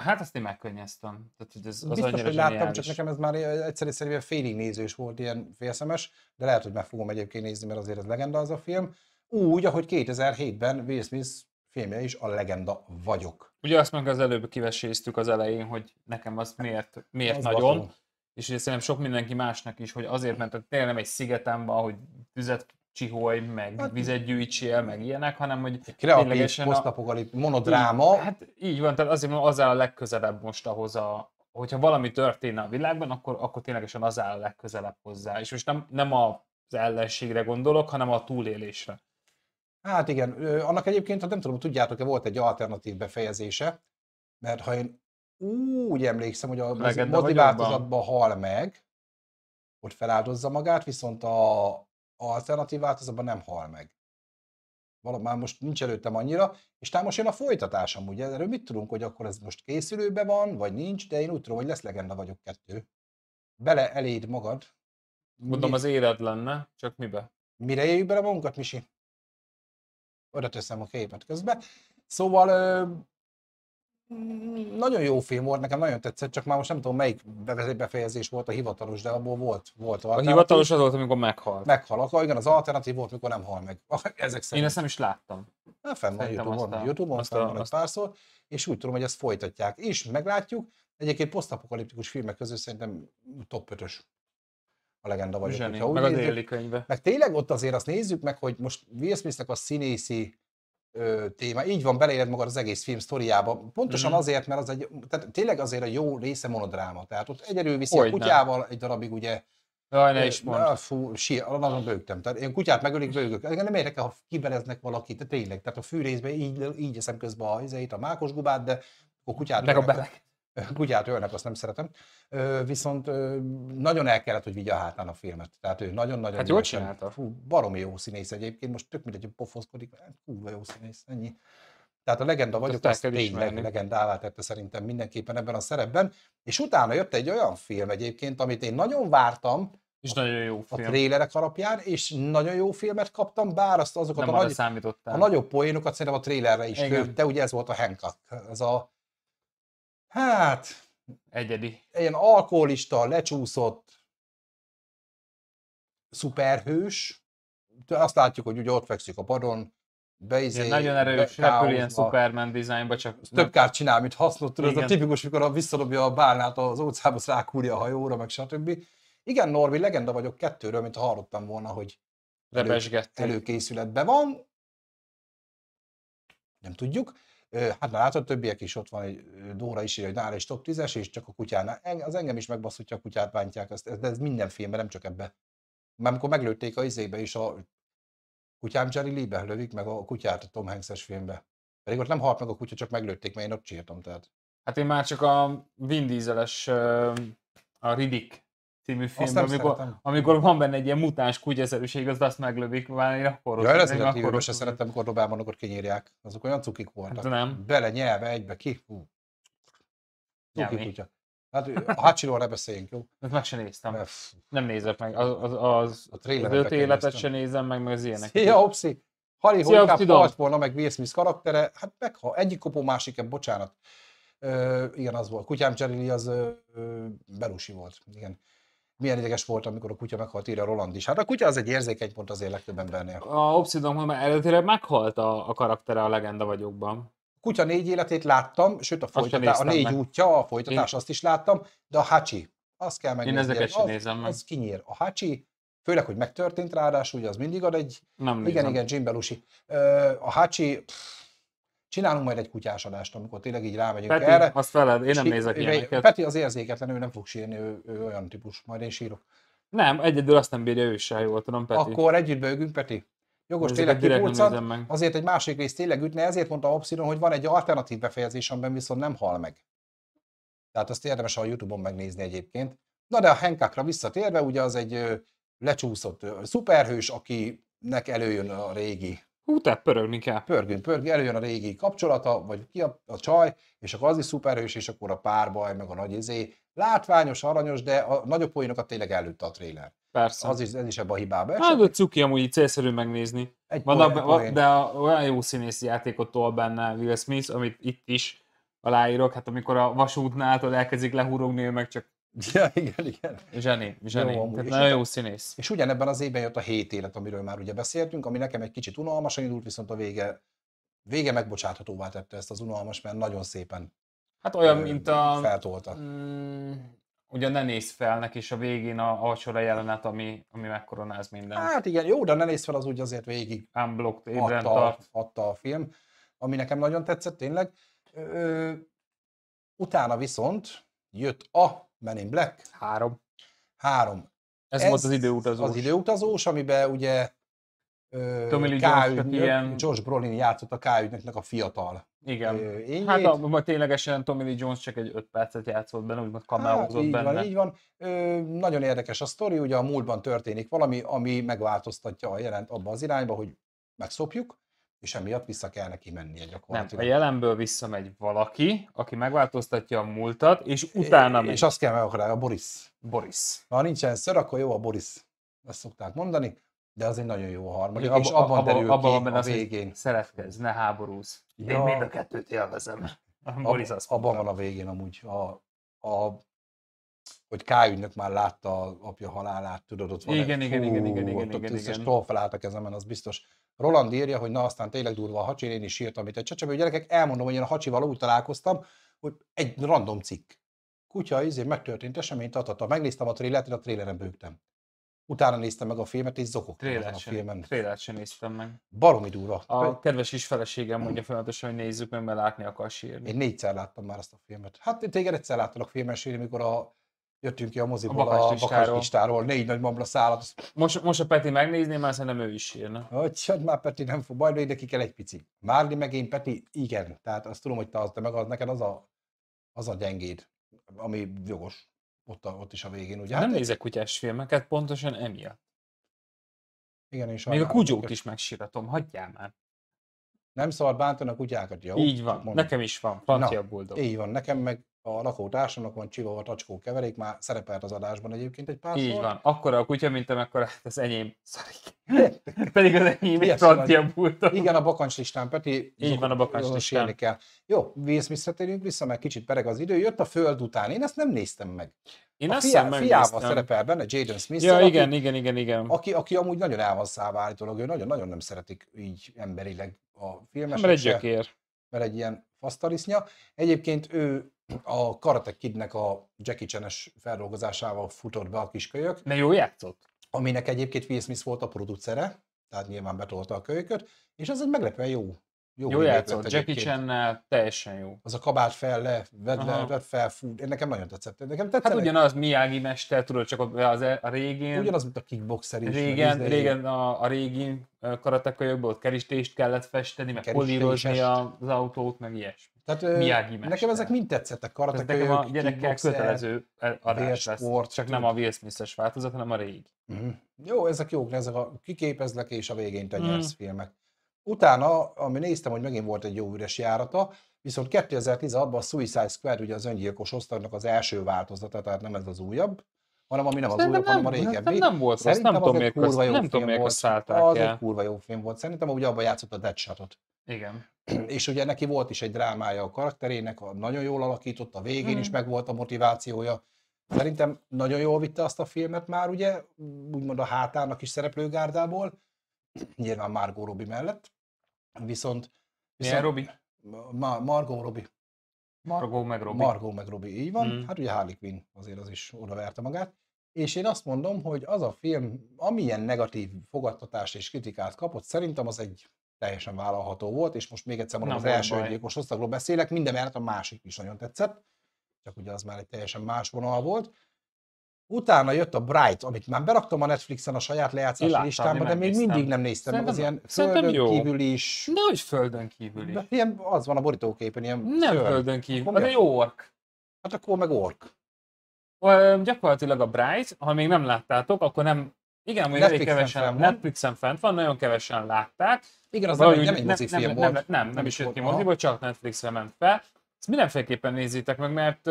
C: Hát azt én megkönnyeztem. Tehát, hogy
B: ez, az Biztos, hogy zseniális. láttam, csak nekem ez már egyszerű szerint félig nézős volt, ilyen félszemes, de lehet, hogy meg fogom egyébként nézni, mert azért ez legenda az a film. Úgy, ahogy 2007-ben Will Smith filmje is a legenda vagyok.
C: Ugye azt meg az előbb kiveséztük az elején, hogy nekem az miért, miért az nagyon. Baszol és ugye szerintem sok mindenki másnak is, hogy azért, mert tényleg nem egy szigeten van, hogy tüzet csiholj, meg hát, vizet gyűjtsél, meg ilyenek, hanem hogy kreatív, posztapokalip, monodráma. Így, hát így van, tehát azért az áll a legközelebb most ahhoz a, hogyha valami történne a világban, akkor, akkor ténylegesen az áll a legközelebb hozzá.
B: És most nem, nem az ellenségre gondolok, hanem a túlélésre. Hát igen, annak egyébként, ha hát nem tudom, tudjátok-e, volt egy alternatív befejezése, mert ha én úgy emlékszem, hogy a Legenda mozi változatban hal meg, ott feláldozza magát, viszont a alternatív változatban nem hal meg. Valami már most nincs előttem annyira, és talán most jön a folytatásom, ugye? erről mit tudunk, hogy akkor ez most készülőbe van, vagy nincs, de én úgy tudom, hogy lesz legenda vagyok kettő. Bele eléd magad. Mondom, az éled lenne, csak mibe? Mire éljük bele magunkat, Misi? Oda teszem a képet közben. Szóval nagyon jó film volt, nekem nagyon tetszett, csak már most nem tudom melyik befejezés volt a hivatalos, de abból volt, volt A hivatalos az volt, amikor meghal. Meghal, akkor igen, az alternatív volt, amikor nem hal meg. Ezek szerint. Én ezt nem is láttam. Na, fenn van Youtube-on, a, Youtube-on azt fenn van azt... párszor, és úgy tudom, hogy ezt folytatják. És meglátjuk, egyébként posztapokaliptikus filmek közül szerintem top 5-ös a legenda vagyok. Zseni, meg a déli könyve. Meg tényleg ott azért azt nézzük meg, hogy most Will Smithnek a színészi ö, téma. Így van, beleéled magad az egész film sztoriába. Pontosan mm-hmm. azért, mert az egy, tehát tényleg azért a jó része monodráma. Tehát ott egyedül viszi Hogy a kutyával nem. egy darabig, ugye, Jaj, ne is mondd. Na, fú, sí, nagyon bőgtem. Tehát én kutyát megölik, bőgök. Engem nem érdekel, ha kibeleznek valakit, tehát tényleg. Tehát a fűrészben így, így eszem közben a, a mákos gubát, de a kutyát... Meg a belek. Kutyát ölnek, azt nem szeretem. Viszont nagyon el kellett, hogy vigye a hátán a filmet. Tehát ő nagyon-nagyon... Hát jól csinálta. Fú, baromi jó színész egyébként, most tök mindegy, hogy pofoszkodik, kurva jó színész, ennyi. Tehát a legenda hát vagyok, hát azt, azt tényleg legendává tette szerintem mindenképpen ebben a szerepben. És utána jött egy olyan film egyébként, amit én nagyon vártam, és a, nagyon jó film. A trélerek alapján, és nagyon jó filmet kaptam, bár azt azokat Nem a, nagy, a nagyobb poénokat szerintem a trélerre is de ugye ez volt a Hancock, ez a Hát... Egyedi. Ilyen alkoholista, lecsúszott, szuperhős. Azt látjuk, hogy ugye ott fekszik a padon, beizé, nagyon erős, repül ilyen Superman dizájnba, csak... Több kárt csinál, mint hasznot, tudod, ez a tipikus, mikor a visszadobja a bálnát az óceánba, rákúrja a hajóra, meg stb. Igen, Norvi, legenda vagyok kettőről, mint hallottam volna, hogy elő, előkészületben van. Nem tudjuk hát na látod, többiek is ott van, egy Dóra is írja, hogy nála is top 10-es, és csak a kutyánál. Az engem is megbasz, hogyha a kutyát bántják, ezt, ez, de ez minden filmben, nem csak ebbe. Mert amikor meglőtték a izébe is, a kutyám Jerry Lee-be lövik meg a kutyát a Tom Hanks-es filmbe. Pedig ott nem halt meg a kutya, csak meglőtték, mert én ott csírtam. Tehát. Hát én már csak
C: a Vin a Riddick című filmben, amikor, amikor van benne egy ilyen mutáns kutyaszerűség, az azt meglövik, már akkor Ja, ez a akkor se szerettem,
B: amikor dobában akkor kinyírják. Azok olyan cukik voltak. Hát nem. Bele nyelve egybe ki. Hú. Cuki kutya. Hát a Hachiról ne beszéljünk, jó? Ezt meg sem néztem. F... Nem nézek meg. Az,
C: az, az, a az öt életet sem nézem meg, meg az ilyenek. Szia, Opszi! Harry Holkább halt
B: volna, meg Will Smith karaktere. Hát meg ha egyik kopó, másik, bocsánat. Ö, igen, az volt. Kutyám Cserili, az ö, ö, Belusi volt. Igen milyen ideges volt, amikor a kutya meghalt, írja Roland is. Hát a kutya az egy érzékeny pont azért legtöbb embernél.
C: A Obsidian Homem eredetileg meghalt a,
B: a karaktere a legenda vagyokban. A kutya négy életét láttam, sőt a, folytatá- a négy meg. útja, a folytatás Én... azt is láttam, de a Hachi, azt kell megnézni. Én ezeket sem nézem meg. Az kinyír. A Hachi, főleg, hogy megtörtént ráadásul, ugye az mindig ad egy... Nem igen, nézem. igen, Jim Belushi. A Hachi, pff, Csinálunk majd egy adást, amikor tényleg így rámegyünk Peti, erre. azt veled, én nem nézek ilyeneket. Peti az érzéketlen, ő nem fog sírni, ő, ő olyan típus, majd én sírok. Nem, egyedül
C: azt nem bírja ő is, jól tudom, Peti. Akkor együtt bőgünk, Peti. Jogos Ezeket tényleg kipulcad,
B: azért egy másik rész tényleg ütne, ezért mondta Obsidon, hogy van egy alternatív befejezés, amiben viszont nem hal meg. Tehát azt érdemes a Youtube-on megnézni egyébként. Na de a Henkákra visszatérve, ugye az egy lecsúszott szuperhős, akinek előjön a régi Hú, te pörögni kell. Pörgünk, pörgünk, előjön a régi kapcsolata, vagy ki a, a csaj, és akkor az is szuperős, és akkor a párbaj, meg a nagy izé. Látványos, aranyos, de a nagyobb poénokat tényleg előtt a tréler. Persze. Az is, ez is ebben a hibában. Hát,
C: de cuki amúgy célszerű megnézni. Egy Vannak, poén, poén. De a, olyan jó színész játékot tol benne Will Smith, amit itt is aláírok, hát amikor a vasútnál elkezdik lehúrogni, meg csak Ja, igen, igen. Zseni, zseni. Jó, amúgy. nagyon jó színész.
B: És ugyanebben az évben jött a hét élet, amiről már ugye beszéltünk, ami nekem egy kicsit unalmasan indult, viszont a vége, vége megbocsáthatóvá tette ezt az unalmas, mert nagyon szépen
C: Hát olyan, ö, mint a...
B: Feltolta. Mm,
C: ugye ne néz neki, is a végén a, a jelenet, ami, ami megkoronáz minden. Hát
B: igen, jó, de ne néz fel az úgy azért végig. Unblocked, adta, tart. adta a film, ami nekem nagyon tetszett tényleg. Ö, utána viszont jött a Men in Black? Három. Három.
C: Ez, Ez volt az időutazós. Az
B: időutazós, amiben ugye Tommy Ilyen... George Brolin játszott a K. ügynöknek a fiatal igen. Énjét. Hát majd ténylegesen Tommy Lee Jones csak egy 5 percet játszott benne, úgymond kamerázott hát, benne. Van, így van. Ö, nagyon érdekes a sztori, ugye a múltban történik valami, ami megváltoztatja a jelent abba az irányba, hogy megszopjuk, és emiatt vissza kell neki mennie gyakorlatilag. Nem, a jelenből visszamegy valaki, aki megváltoztatja a múltat, és utána megy. És azt kell megakarálni, a Boris. Boris. Ha nincsen ször, akkor jó a Boris. Ezt szokták mondani, de az egy nagyon jó a harmadik, és abban abba, derül abba, ki a az, végén. Szeretkezz, ne háborúz. Ja. Én mind a kettőt élvezem. A Boris azt abban van a végén amúgy, a, a hogy K már látta a apja halálát, tudod, ott van igen, egy, igen, fú, igen, igen, igen, ott igen, igen, igen. toll felállt a az biztos Roland írja, hogy na aztán tényleg durva a hacsi, én is írtam itt egy csecsemő gyerekek, elmondom, hogy én a hacsival úgy találkoztam, hogy egy random cikk. Kutya izé megtörtént esemény, adhatta. Megnéztem a trélet, a tréleren bőgtem. Utána néztem meg a filmet, és zokogtam a filmen. Trélet sem néztem meg. Baromi durva. A kedves is feleségem mondja folyamatosan, hogy nézzük meg, mert látni akar sírni. Én négyszer láttam már azt a filmet. Hát én téged egyszer láttalak filmen sírni, mikor a jöttünk ki a moziból a bakáslistáról, listáról, négy nagy mamla szállat. Most, most a Peti megnézném, már szerintem ő is sírna. Hogy már Peti nem fog, majd még neki kell egy pici. Márli meg én, Peti, igen. Tehát azt tudom, hogy te az, de meg az, neked az a, az a gyengéd, ami jogos. Ott, a, ott is a végén, ugye? Nem hát, nézek
C: kutyás filmeket, pontosan
B: emiatt. Igen, és Még a kutyót is megsiratom, hagyjál már. Nem szabad bántani a kutyákat, jó? Így van, nekem is van, Pantia Na, Így van, nekem meg a lakótársamnak van csivavar tacskó keverék, már szerepelt az adásban egyébként egy pár Így van,
C: Akkor a kutya, mint
B: amikor az hát enyém. szarik. Pedig az enyém egy francia Igen, a bakancs listán, Peti. Így van a bakancs listán. kell. Jó, vész visszatérünk vissza, mert kicsit pereg az idő. Jött a föld után, én ezt nem néztem meg. Én a fia, fiával szerepel benne, Jaden smith ja, igen, aki, igen, igen, igen. Aki, aki amúgy nagyon el van száva állítólag, ő nagyon-nagyon nem szeretik így emberileg a filmes. Mert egy gyökér. Mert egy ilyen asztalisznya. Egyébként ő a Karate Kidnek a Jackie chan feldolgozásával futott be a kiskölyök. Ne jó játszott. Aminek egyébként Will Smith volt a producere, tehát nyilván betolta a kölyköt, és az egy meglepően jó jó, jó játszott, Jackie Chan-nel teljesen jó. Az a kabát fel, le, vedd le, vedd fel, fú, én nekem nagyon tetszett. Nekem tetszett hát
C: ugyanaz Miyagi mester, tudod, csak az e- a régén. Ugyanaz, mint a
B: kickboxer is. Régen, a régen
C: a, a régi karatekajökből ott keristést kellett festeni, meg polírozni az autót, meg ilyesmi. Tehát Miyagi mester.
B: Nekem ezek mind tetszettek, karatekajökök, Nekem a gyerekkel kötelező
C: e- adás lesz, sport, csak nem a Will Smith-es változat, hanem a régi.
B: Mm. Jó, ezek jók, ezek a kiképezlek és a végén mhm. te mm. filmek. Utána, ami néztem, hogy megint volt egy jó üres járata, viszont 2016-ban a Suicide Squad, ugye az öngyilkos osztagnak az első változata, tehát nem ez az újabb, hanem ami nem az újabb, hanem a régebbi. Nem volt Szerintem nem tudom, miért kurva jó nem tudom, miért szállták Az egy kurva jó film volt. Szerintem ugye abban játszott a Deadshotot. Igen. És ugye neki volt is egy drámája a karakterének, nagyon jól alakított, a végén hmm. is mhm. volt a motivációja. Szerintem nagyon jól vitte azt a filmet már, ugye, úgymond a hátának is szereplőgárdából, nyilván Margot Robbie mellett. Viszont... viszont Milyen Robi? Ma, Margot Robi. Margó meg Robi. Margó meg Robi, így van. Mm. Hát ugye Harley Quinn azért az is odaverte magát. És én azt mondom, hogy az a film, amilyen negatív fogadtatást és kritikát kapott, szerintem az egy teljesen vállalható volt, és most még egyszer mondom, Na, az első most osztagról beszélek, mellett a másik is nagyon tetszett, csak ugye az már egy teljesen más vonal volt. Utána jött a Bright, amit már beraktam a Netflixen a saját lejátszási Láttam, listámba, de még mindig nem néztem meg. Az ilyen földön jó. kívül is. De hogy földön kívül is. De ilyen, az van a borítóképen, ilyen Nem föld. földön kívül, az egy ork. Hát akkor meg ork.
C: Ö, gyakorlatilag a Bright, ha még nem láttátok, akkor nem igen, még elég kevesen, fent Netflixen fent van, nagyon kevesen látták. Igen, az Valahogy, nem, nem egy mozifilm nem, volt. Nem, nem, nem, nem is jött ki moziból, csak Netflixre ment fel. Ezt mindenféleképpen nézzétek meg, mert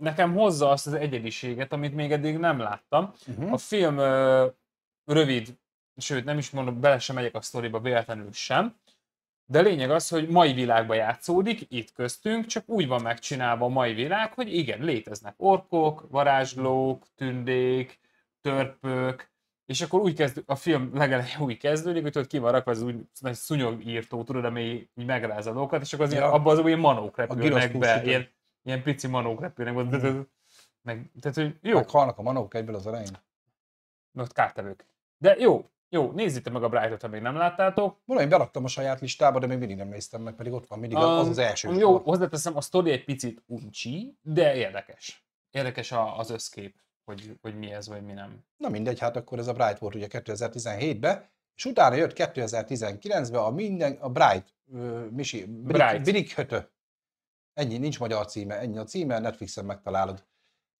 C: nekem hozza azt az egyediséget, amit még eddig nem láttam. Uh-huh. A film ö, rövid, sőt nem is mondom, bele sem megyek a sztoriba véletlenül sem, de lényeg az, hogy mai világba játszódik, itt köztünk, csak úgy van megcsinálva a mai világ, hogy igen, léteznek orkok, varázslók, tündék, törpök, és akkor úgy kezd, a film legelején úgy kezdődik, hogy ott ki van rakva az úgy nagy szúnyogírtó, tudod, ami így megrázadókat, és akkor az ja. abban az új manók repülnek be. Ilyen, ilyen pici manók repülnek, mm. meg, tehát, hogy jó. Meg halnak a manók egyből az elején.
B: Most kártevők. De jó, jó, nézzétek meg a Brightot, ha még nem láttátok. Valami beraktam a saját listába, de még mindig nem néztem meg, pedig ott van mindig um, az első. Jó, jó, hozzáteszem, a sztori egy picit uncsi, de érdekes. Érdekes a, az összkép, hogy, hogy mi ez, vagy mi nem. Na mindegy, hát akkor ez a Bright volt ugye 2017-ben, és utána jött 2019-ben a minden, a Bright, uh, Misi, Bright. birik Brick Ennyi, nincs magyar címe, ennyi a címe, Netflixen megtalálod.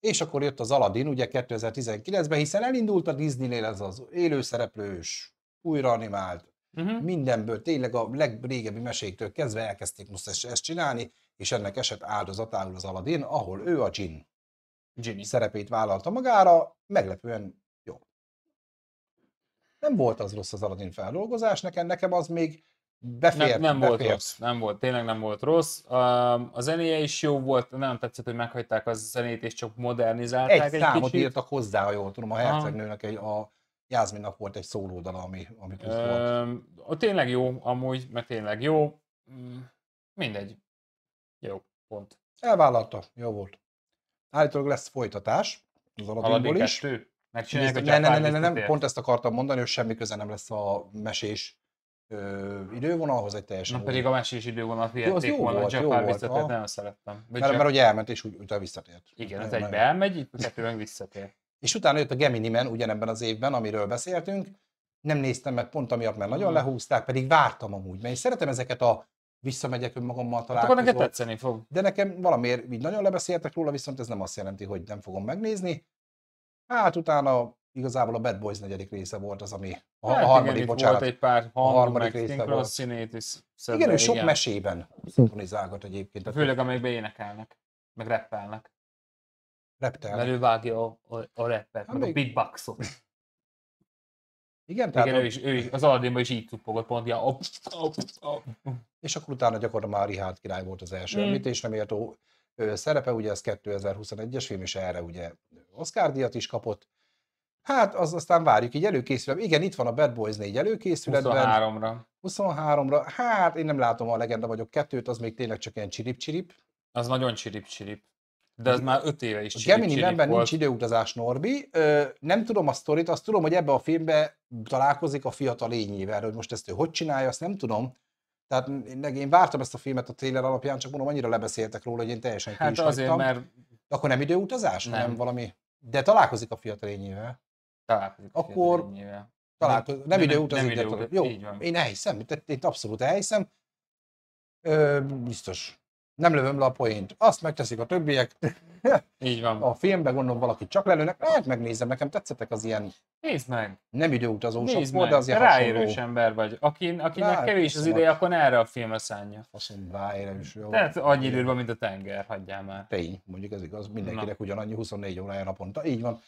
B: És akkor jött az Aladdin, ugye 2019-ben, hiszen elindult a Disney-nél ez az élőszereplős, újra animált, uh-huh. mindenből, tényleg a legrégebbi meséktől kezdve elkezdték most ezt, ezt csinálni, és ennek esett áldozatául az Aladdin, ahol ő a Jin Ginny. szerepét vállalta magára, meglepően jó. Nem volt az rossz az Aladdin feldolgozás, nekem, nekem az még Befért, nem, nem befért. volt rossz,
C: nem volt, tényleg nem volt rossz. A zenéje is jó volt, nem tetszett, hogy meghagyták a zenét, és csak modernizálták egy, egy számot kicsit. írtak hozzá,
B: ha jól tudom, a hercegnőnek egy, a Jászminnak volt egy szólódala, ami, ami plusz
C: Öm, volt. Tényleg jó, amúgy, mert tényleg jó. Mm, mindegy. Jó, pont.
B: Elvállalta, jó volt. Állítólag lesz folytatás, az alapinkból is. Kettő? Megcsinálják a ne, ne, nem, nem, nem, pont ezt akartam mondani, hogy semmi köze nem lesz a mesés ö, idővonalhoz egy teljesen Na, pedig a másik is idővonal Jó volna, volt, jó már visszatért, nagyon szerettem. Vagy mert, mert, ugye elment és úgy, utána visszatért. Igen, az egybe elmegy, itt kettő meg visszatér. És utána jött a Gemini Man ugyanebben az évben, amiről beszéltünk, nem néztem meg pont amiatt, mert nagyon mm. lehúzták, pedig vártam amúgy, mert én szeretem ezeket a visszamegyek önmagammal találkozó. Hát akkor neked tetszeni fog. De nekem valamiért így nagyon lebeszéltek róla, viszont ez nem azt jelenti, hogy nem fogom megnézni. Hát utána igazából a Bad Boys negyedik része volt az, ami a, hát, a harmadik, igen, bocsánat. Volt egy pár a harmadik része volt. színét is szedve, Igen, ő sok igen. mesében szinkronizálgat egyébként. Főleg
C: amelyikben énekelnek, meg rappelnek. Reptel. Mert ő vágja a, a, a rappet, hát, meg még... a beatboxot.
B: Igen, tehát Igen, ő is, ő is, az Aladdinban is így cuppogott, pont ilyen op, op, op. És akkor utána gyakorlatilag már Rihárd király volt az első mm. nem értő szerepe, ugye ez 2021-es film, és erre ugye Oscar díjat is kapott, Hát az aztán várjuk, így előkészületben. Igen, itt van a Bad Boys 4 előkészületben. 23-ra. 23-ra. Hát én nem látom a legenda vagyok kettőt, az még tényleg csak ilyen csirip-csirip.
C: Az nagyon csirip-csirip. De ez már öt éve is csirip, Gemini csirip nemben volt. nincs
B: időutazás, Norbi. Ö, nem tudom a sztorit, azt tudom, hogy ebbe a filmbe találkozik a fiatal lényével, hogy most ezt ő hogy csinálja, azt nem tudom. Tehát én vártam ezt a filmet a trailer alapján, csak mondom, annyira lebeszéltek róla, hogy én teljesen hát is azért, hagytam. mert... akkor nem időutazás, nem. hanem valami... De találkozik a fiatal lényével. Találkozik akkor találkozik, nem, nem időutazik, nem, nem idő Jó, így van. én elhiszem, Én abszolút elhiszem. Ö, biztos. Nem lövöm le a poént. Azt megteszik a többiek. így van. A filmben gondolom valaki csak lelőnek. Lehet megnézem, nekem tetszettek az ilyen... Nézd meg. Nem időutazó sok meg. de azért Ráérős hasonló. ember vagy. Akin, akinek Rá, kevés az ideje, akkor erre a filmre szánja. Faszom, ráérős. Jó. Tehát annyi időd van, mint a tenger, hagyjál már. Tény, mondjuk ez igaz. Mindenkinek Na. ugyanannyi 24 órája naponta. Így van.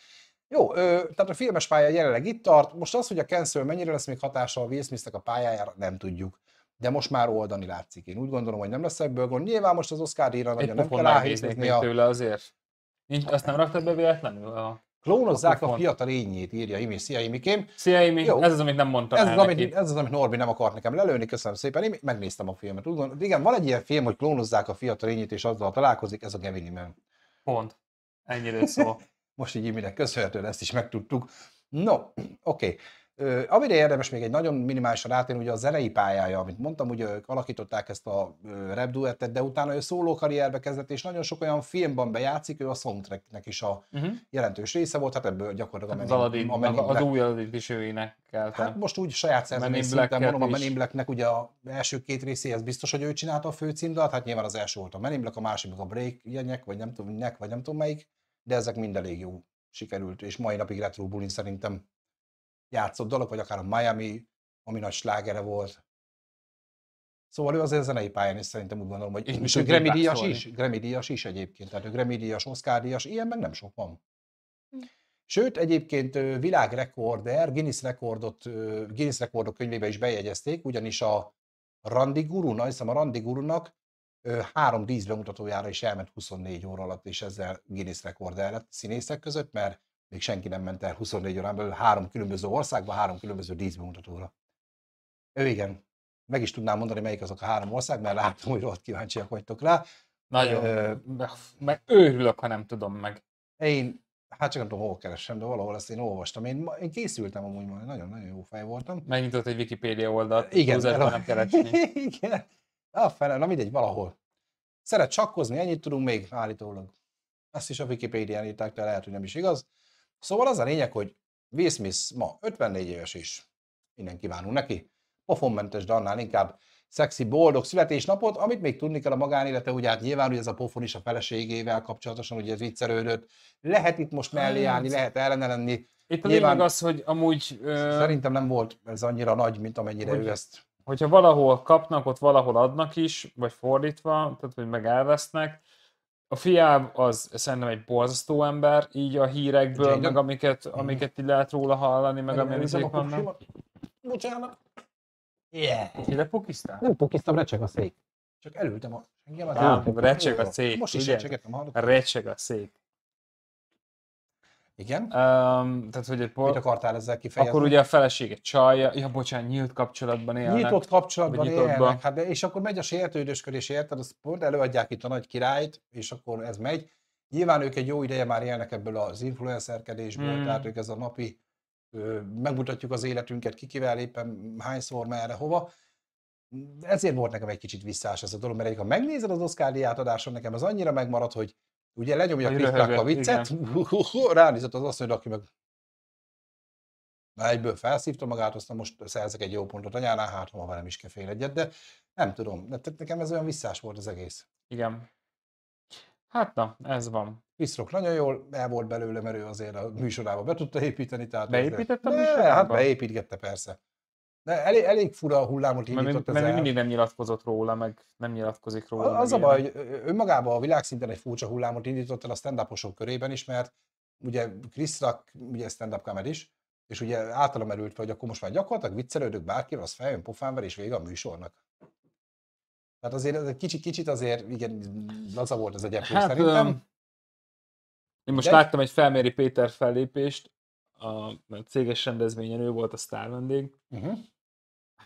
B: Jó, ö, tehát a filmes pálya jelenleg itt tart. Most az, hogy a cancel mennyire lesz még hatással a Will Smith-nek a pályájára, nem tudjuk. De most már oldani látszik. Én úgy gondolom, hogy nem lesz ebből gond. Nyilván most az Oscar díjra nagyon nem kell ráhízni. A... tőle azért.
C: Nincs, azt nem raktad be véletlenül? A... Klónozzák a, a fiatal
B: lényét, írja Imi. Szia Imikém. Szia Imi, Jó. ez az, amit nem mondtam ez el az, amit, Ez az, amit Norbi nem akart nekem lelőni, köszönöm szépen. Én megnéztem a filmet. Úgy gondolom, igen, van egy ilyen film, hogy klónozzák a fiatal lényét, és azzal találkozik, ez a Gavin Man. Pont. Ennyire szó. most így iminek köszönhetően ezt is megtudtuk. No, oké. Okay. Amire érdemes még egy nagyon minimálisan rátérni, ugye a zenei pályája, amit mondtam, ugye ők alakították ezt a rap duettet, de utána ő szóló karrierbe kezdett, és nagyon sok olyan filmben bejátszik, ő a soundtracknek is a uh-huh. jelentős része volt, hát ebből gyakorlatilag hát az, Aladdin, a Men az, az új Aladdin is ő énekelte. Hát most úgy saját szerzemény szinten mondom, a Men in Black-nek ugye a első két részéhez biztos, hogy ő csinálta a főcímdalt, hát nyilván az első volt a Men in Black, a másik a Break, ilyenek, vagy nem tudom, nek, vagy nem tudom melyik de ezek mind elég jó sikerült, és mai napig retro bulin szerintem játszott dolog, vagy akár a Miami, ami nagy slágere volt. Szóval ő azért zenei pályán is szerintem úgy gondolom, hogy és ő Grammy díjas is, Grammy díjas is egyébként, tehát ő Grammy díjas, Oscar díjas, ilyen meg nem sok van. Hm. Sőt, egyébként világrekorder, Guinness, rekordot, Guinness rekordok könyvébe is bejegyezték, ugyanis a Randy Guru, na, hiszem a Randy Gurunak három bemutatójára is elment 24 óra alatt, és ezzel Guinness rekord lett színészek között, mert még senki nem ment el 24 órán belül három különböző országba, három különböző bemutatóra. Ő igen, meg is tudnám mondani, melyik azok a három ország, mert látom, hogy rohadt kíváncsiak vagytok rá. Nagyon. Ö, meg őrülök, ha nem tudom meg. Én, hát csak nem tudom, hol keresem, de valahol ezt én olvastam. Én, én készültem amúgy, nagyon-nagyon jó fej voltam.
C: Megnyitott egy Wikipédia oldalt, igen, el, nem keresni.
B: igen, a fele, na mindegy, valahol. Szeret csakkozni, ennyit tudunk még állítólag. Ezt is a Wikipedia írták, de lehet, hogy nem is igaz. Szóval az a lényeg, hogy Will Smith ma 54 éves is. Innen kívánunk neki. Pofonmentes, de annál inkább szexi, boldog születésnapot, amit még tudni kell a magánélete, ugye hát nyilván, hogy ez a pofon is a feleségével kapcsolatosan, ugye ez viccelődött. Lehet itt most mellé hát. állni, lehet ellene lenni. Itt a nyilván, az, hogy amúgy... Ö... Szerintem nem volt ez annyira nagy, mint amennyire hogy... ő ezt hogyha valahol
C: kapnak, ott valahol adnak is, vagy fordítva, tehát hogy meg elvesznek. A fiám az szerintem egy borzasztó ember, így a hírekből, Jane. meg amiket, mhm. amiket így lehet róla
B: hallani, meg amilyen izék vannak. Bocsánat. Yeah. Ide pukisztál? Nem pukisztam, recseg a szék. Csak elültem a... Engem az Á, recseg a szék. Most is recsegettem, hallottam.
C: Recseg a szék. Igen. Um, tehát, hogy egy por... Mit akartál
B: ezzel kifejezni? Akkor ugye
C: a felesége csalja, ja bocsánat, nyílt kapcsolatban élnek. Nyitott kapcsolatban élnek,
B: hát, de, és akkor megy a sértődősködés, érted, a sport, előadják itt a nagy királyt, és akkor ez megy. Nyilván ők egy jó ideje már élnek ebből az influencerkedésből, hmm. tehát ők ez a napi, ö, megmutatjuk az életünket, kikivel éppen, hányszor, merre, hova. Ezért volt nekem egy kicsit visszás ez a dolog, mert ha megnézed az Oscar díjátadáson, nekem az annyira megmaradt, hogy Ugye lenyomja a Kriszták a viccet, ránézett az asszonyra, aki meg Na, egyből felszívta magát, aztán most szerzek egy jó pontot anyánál, hát ha velem is kefél egyet, de nem tudom, de nekem ez olyan visszás volt az egész. Igen. Hát na, ez van. Viszrok nagyon jól, el volt belőle, mert ő azért a műsorába be tudta építeni. Tehát beépítette a műsorába? Hát beépítgette persze. De elég, elég fura a hullámot indított mert, mert mindig
C: nem nyilatkozott róla, meg nem nyilatkozik róla. Az a baj, hogy
B: önmagában a világszinten egy furcsa hullámot indított el a stand körében is, mert ugye Chris Rock, ugye stand-up is, és ugye általam merült fel, hogy akkor most már gyakorlatilag viccelődök bárkivel, az feljön pofánver, és vége a műsornak. Tehát azért ez egy kicsit, kicsit azért, igen, laza volt ez a gyepő hát, szerintem. Én most De... láttam egy felméri Péter fellépést, a
C: céges rendezvényen, ő volt a sztár vendég. Uh-huh.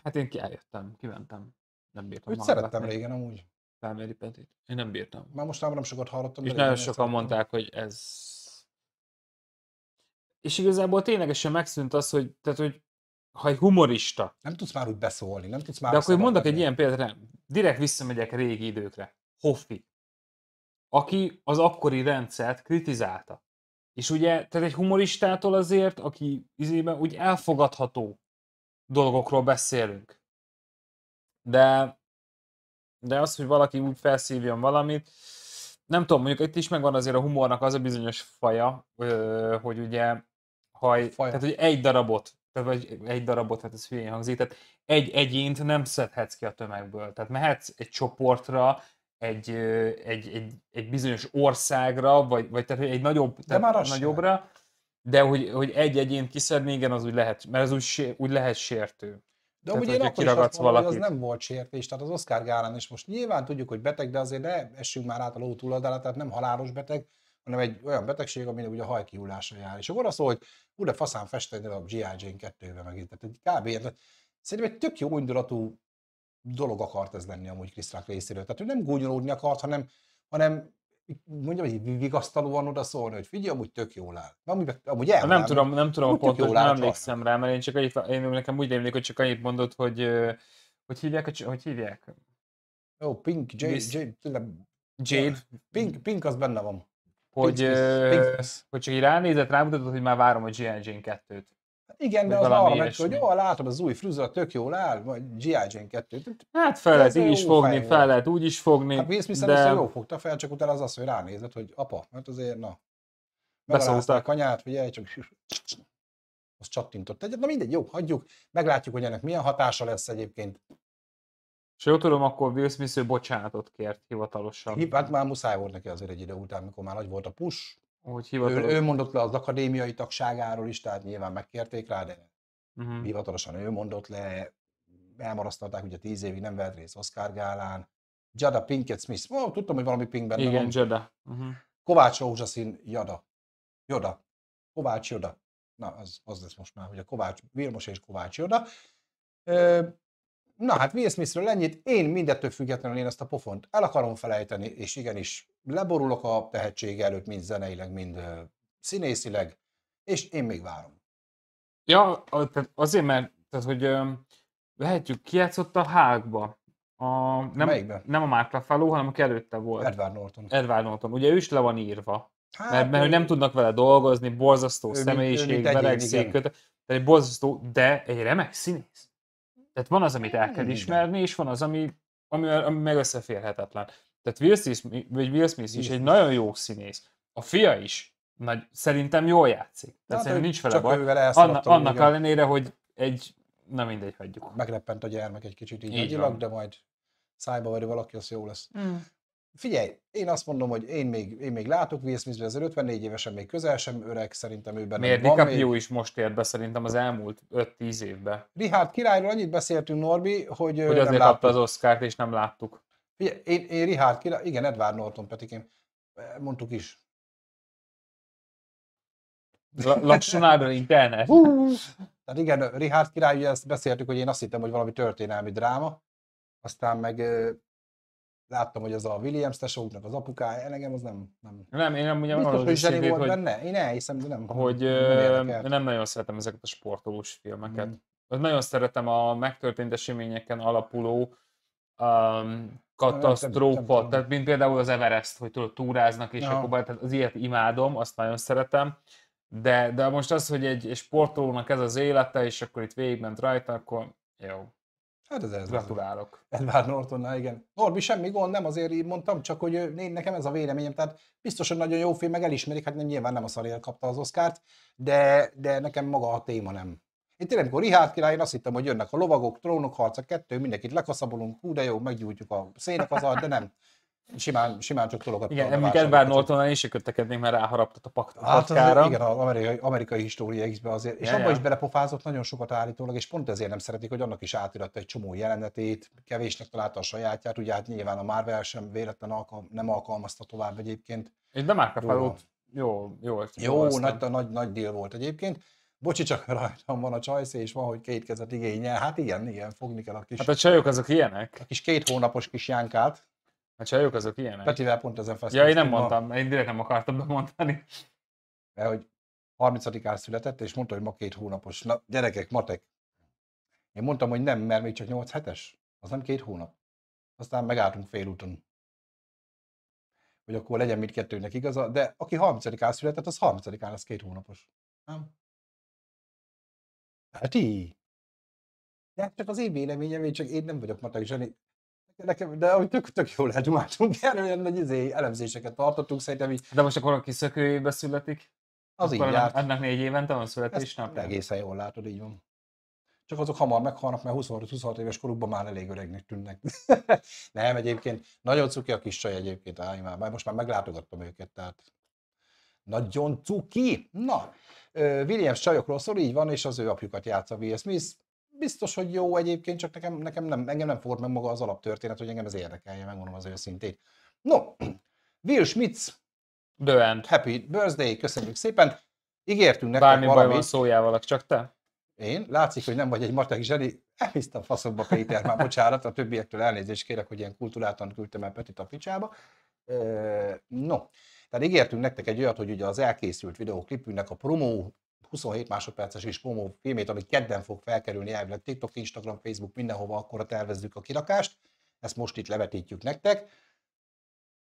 C: Hát én ki eljöttem, kimentem. Nem bírtam. Őt szerettem meg. régen amúgy. Felméri Petit. Én nem bírtam.
B: Már most nem sokat hallottam. És nagyon sokan szerettem. mondták,
C: hogy ez... És igazából ténylegesen megszűnt az, hogy, tehát, hogy ha egy humorista...
B: Nem tudsz már úgy beszólni, nem tudsz már... De akkor mondok
C: egy ilyen példát, nem. Direkt visszamegyek régi időkre. Hoffi. Aki az akkori rendszert kritizálta. És ugye, tehát egy humoristától azért, aki izében úgy elfogadható dolgokról beszélünk. De, de az, hogy valaki úgy felszívjon valamit, nem tudom, mondjuk itt is megvan azért a humornak az a bizonyos faja, hogy ugye, ha, faja. tehát hogy egy darabot, tehát vagy egy darabot, hát ez hülyén hangzik, tehát egy egyént nem szedhetsz ki a tömegből. Tehát mehetsz egy csoportra, egy, egy, egy, egy bizonyos országra, vagy, vagy tehát, egy nagyobb, de tehát már nagyobbra, sem. de hogy, hogy egy egyén kiszedni, igen, az úgy lehet, mert az úgy, úgy lehet sértő. De tehát, ugye én akkor is azt mondom, valakit. hogy az
B: nem volt sértés, tehát az Oscar gálán is most nyilván tudjuk, hogy beteg, de azért ne essünk már át a ló túladára, tehát nem halálos beteg, hanem egy olyan betegség, aminek ugye a haj jár. És akkor az, hogy ugye faszán festeni a G.I. Jane 2-be megint. Tehát kb. Szerintem egy tök jó indulatú dolog akart ez lenni amúgy Krisztrák részéről. Tehát ő nem gúnyolódni akart, hanem, hanem mondjam, hogy vigasztalóan oda szólni, hogy figyelj, amúgy tök jól áll. Na, amúgy, el, nem, tudom, nem tudom a hogy nem emlékszem
C: rá, mert én csak annyit, én nekem úgy emlékszem, hogy csak annyit mondott, hogy hogy hívják, hogy hívják?
B: Oh, Pink, Jade, Jade, Jade. Pink, Pink az benne
C: van. Hogy, Pink, Pink. hogy csak így ránézett, rámutatott, hogy már várom a G.I. 2-t
B: igen, de az arra megy, hogy jó, látom, az új fruzza tök jól áll, vagy G.I. Jane 2. Hát fel lehet így is fogni, fel
C: lehet úgy is fogni.
B: Hát Will Smith de... jó fogta fel, csak utána az az, hogy ránézett, hogy apa, hát azért na. a kanyát, figyelj, csak az csattintott egyet. Na mindegy, jó, hagyjuk, meglátjuk, hogy ennek milyen hatása lesz egyébként. És jól tudom, akkor Will Smith ő bocsánatot kért hivatalosan. Hát már muszáj volt neki azért egy idő után, mikor már nagy volt a push,
C: hogy hivatalos... ő, ő
B: mondott le az akadémiai tagságáról is, tehát nyilván megkérték rá, de uh-huh. hivatalosan ő mondott le, elmarasztalták, ugye tíz évig nem vett részt Oscar gálán. Jada Pinkett Smith, oh, tudtam, hogy valami Pinkben Igen, van. Jada. Uh-huh. Kovács Rózsaszín Jada. Joda. Kovács Joda. Na, az, az lesz most már, hogy a Kovács, Vilmos és Kovács Joda. Na hát Will Smithről ennyit, én mindettől függetlenül én ezt a pofont el akarom felejteni, és igenis leborulok a tehetség előtt, mind zeneileg, mind színészileg, és én még várom.
C: Ja, tehát azért, mert tehát, hogy vehetjük, kiátszott a hágba. A, nem, Melyikben? nem a Mark Ruffalo, hanem aki előtte volt. Edward Norton. Edward Norton. Ugye ő is le van írva. Hát, mert, mert ő, ő nem tudnak vele dolgozni, borzasztó ő, személyiség, belegszik, köte. Tehát egy borzasztó, de egy remek színész. Tehát van az, amit el kell hmm. ismerni, és van az, ami, ami, ami meg összeférhetetlen. Tehát Will Smith, vagy Will Smith is egy nagyon jó színész. A fia is nagy, szerintem jól játszik. Tehát hát szerintem nincs vele baj. Anna, annak igen.
B: ellenére, hogy egy, na mindegy, hagyjuk. Megreppent a gyermek egy kicsit így, így nagyilag, de majd szájba veri valaki, az jó lesz. Mm. Figyelj, én azt mondom, hogy én még, én még látok Will smith az 54 évesen még közel sem öreg, szerintem benne Miért van még...
C: is most ért be szerintem az elmúlt 5-10 évben.
B: Richard királyról annyit beszéltünk, Norbi, hogy Hogy azért kapta az
C: Oscárt, és nem láttuk.
B: Figyelj, én, én Richard király, igen, Edward Norton én eh, mondtuk is. Laksonára internet. Tehát igen, Richard király, ugye ezt beszéltük, hogy én azt hittem, hogy valami történelmi dráma, aztán meg láttam, hogy az a Williams tesóknak az apukája, nekem az nem... Nem, nem én nem ugye is hogy volt benne? Én elhiszem, de nem. Hogy nem, nem, nem
C: nagyon szeretem ezeket a sportolós filmeket. Mm. Nagyon szeretem a megtörtént eseményeken alapuló um, katasztrófa, tehát mint például az Everest, hogy tudod, túráznak, és no. akkor tehát az ilyet imádom, azt nagyon szeretem, de, de most az, hogy egy, egy sportolónak ez az élete, és akkor itt végigment
B: rajta, akkor jó. Hát ez ez. Gratulálok. Edward Nortonnál, igen. Norbi, semmi gond, nem azért így mondtam, csak hogy én, nekem ez a véleményem. Tehát biztosan nagyon jó film, meg elismerik, hát nem, nyilván nem a szarért kapta az Oscárt, de, de nekem maga a téma nem. Én tényleg, amikor Rihárd király, én azt hittem, hogy jönnek a lovagok, trónok harca, kettő, mindenkit lekaszabolunk, hú de jó, meggyújtjuk a az de nem. Simán, simán csak tologatta. Igen, nem Edward Nortonnal
C: is kötekednék, mert
B: ráharaptat a pakt, hát azért, igen, az amerikai, amerikai história X-be azért. És ja, abban ja. is belepofázott nagyon sokat állítólag, és pont ezért nem szeretik, hogy annak is átiratta egy csomó jelenetét, kevésnek találta a sajátját, ugye hát nyilván a Marvel sem véletlen alkal, nem alkalmazta tovább egyébként. És bemárkapálót jó, jó. Jó, nagy, nagy, nagy deal volt egyébként. Bocsi, csak rajtam van a csajszé, és van, hogy két kezet igényel. Hát igen, igen, fogni kell a kis... Hát a csajok azok
C: ilyenek. A kis
B: két hónapos kis jánkát. A csajok azok ilyenek? Petivel pont ezen feszültem. Ja, én nem mondtam, ma... én direkt nem akartam bemondani. Mert hogy 30-án született, és mondta, hogy ma két hónapos. Na, gyerekek, matek. Én mondtam, hogy nem, mert még csak 8 hetes. Az nem két hónap. Aztán megálltunk fél úton, Hogy akkor legyen mindkettőnek igaza, de aki 30-án született, az 30-án lesz két hónapos. Nem? Hát így. De hát csak az én véleményem, én csak én nem vagyok matek zseni nekem, de hogy tök, tök jól eltumáltunk erről, mert nagy izé, elemzéseket tartottunk, szerintem így. De most akkor a szökőjébe születik? Az így járt. Ennek négy évente van születésnap? Egészen jól látod, így van. Csak azok hamar meghalnak, mert 26 26 éves korukban már elég öregnek tűnnek. nem, egyébként nagyon cuki a kis csaj egyébként, állj már, most már meglátogattam őket, tehát nagyon cuki. Na, Williams csajokról szól, így van, és az ő apjukat játsza Will Smith, biztos, hogy jó egyébként, csak nekem, nekem nem, engem nem fogott meg maga az alaptörténet, hogy engem ez érdekelje, megmondom az őszintét. No, Will Schmitz, The Happy Birthday, köszönjük szépen. Ígértünk nektek Bármi valami. baj van szójával, csak te? Én? Látszik, hogy nem vagy egy matek zseni. Elhisztem faszokba, Péter, már bocsánat, a többiektől elnézést kérek, hogy ilyen kultúrátan küldtem el Petit a picsába. No, tehát ígértünk nektek egy olyat, hogy ugye az elkészült videóklipünknek a promó 27 másodperces is promó filmét, ami kedden fog felkerülni elvileg TikTok, Instagram, Facebook, mindenhova akkor tervezzük a kirakást. Ezt most itt levetítjük nektek.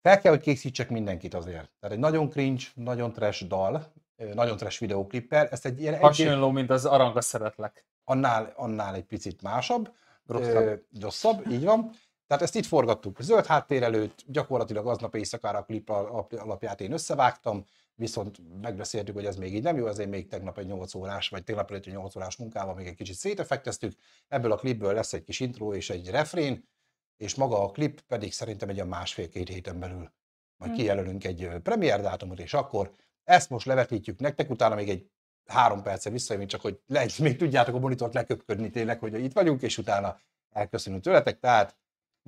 B: Fel kell, hogy készítsek mindenkit azért. Tehát egy nagyon cringe, nagyon trash dal, nagyon trash videóklippel. Ezt egy ilyen Hasonló, egy... mint az Aranga szeretlek. Annál, annál egy picit másabb, rosszabb. rosszabb, így van. Tehát ezt itt forgattuk zöld háttér előtt, gyakorlatilag aznap éjszakára a klip alapját én összevágtam, viszont megbeszéltük, hogy ez még így nem jó, ezért még tegnap egy 8 órás, vagy tegnap előtt egy 8 órás munkával még egy kicsit szétefekteztük. Ebből a klipből lesz egy kis intro és egy refrén, és maga a klip pedig szerintem egy a másfél-két héten belül. Majd hmm. kijelölünk egy premier dátumot, és akkor ezt most levetítjük nektek, utána még egy három perce visszajövünk, csak hogy le, még tudjátok a monitort leköpködni tényleg, hogy itt vagyunk, és utána elköszönünk tőletek, tehát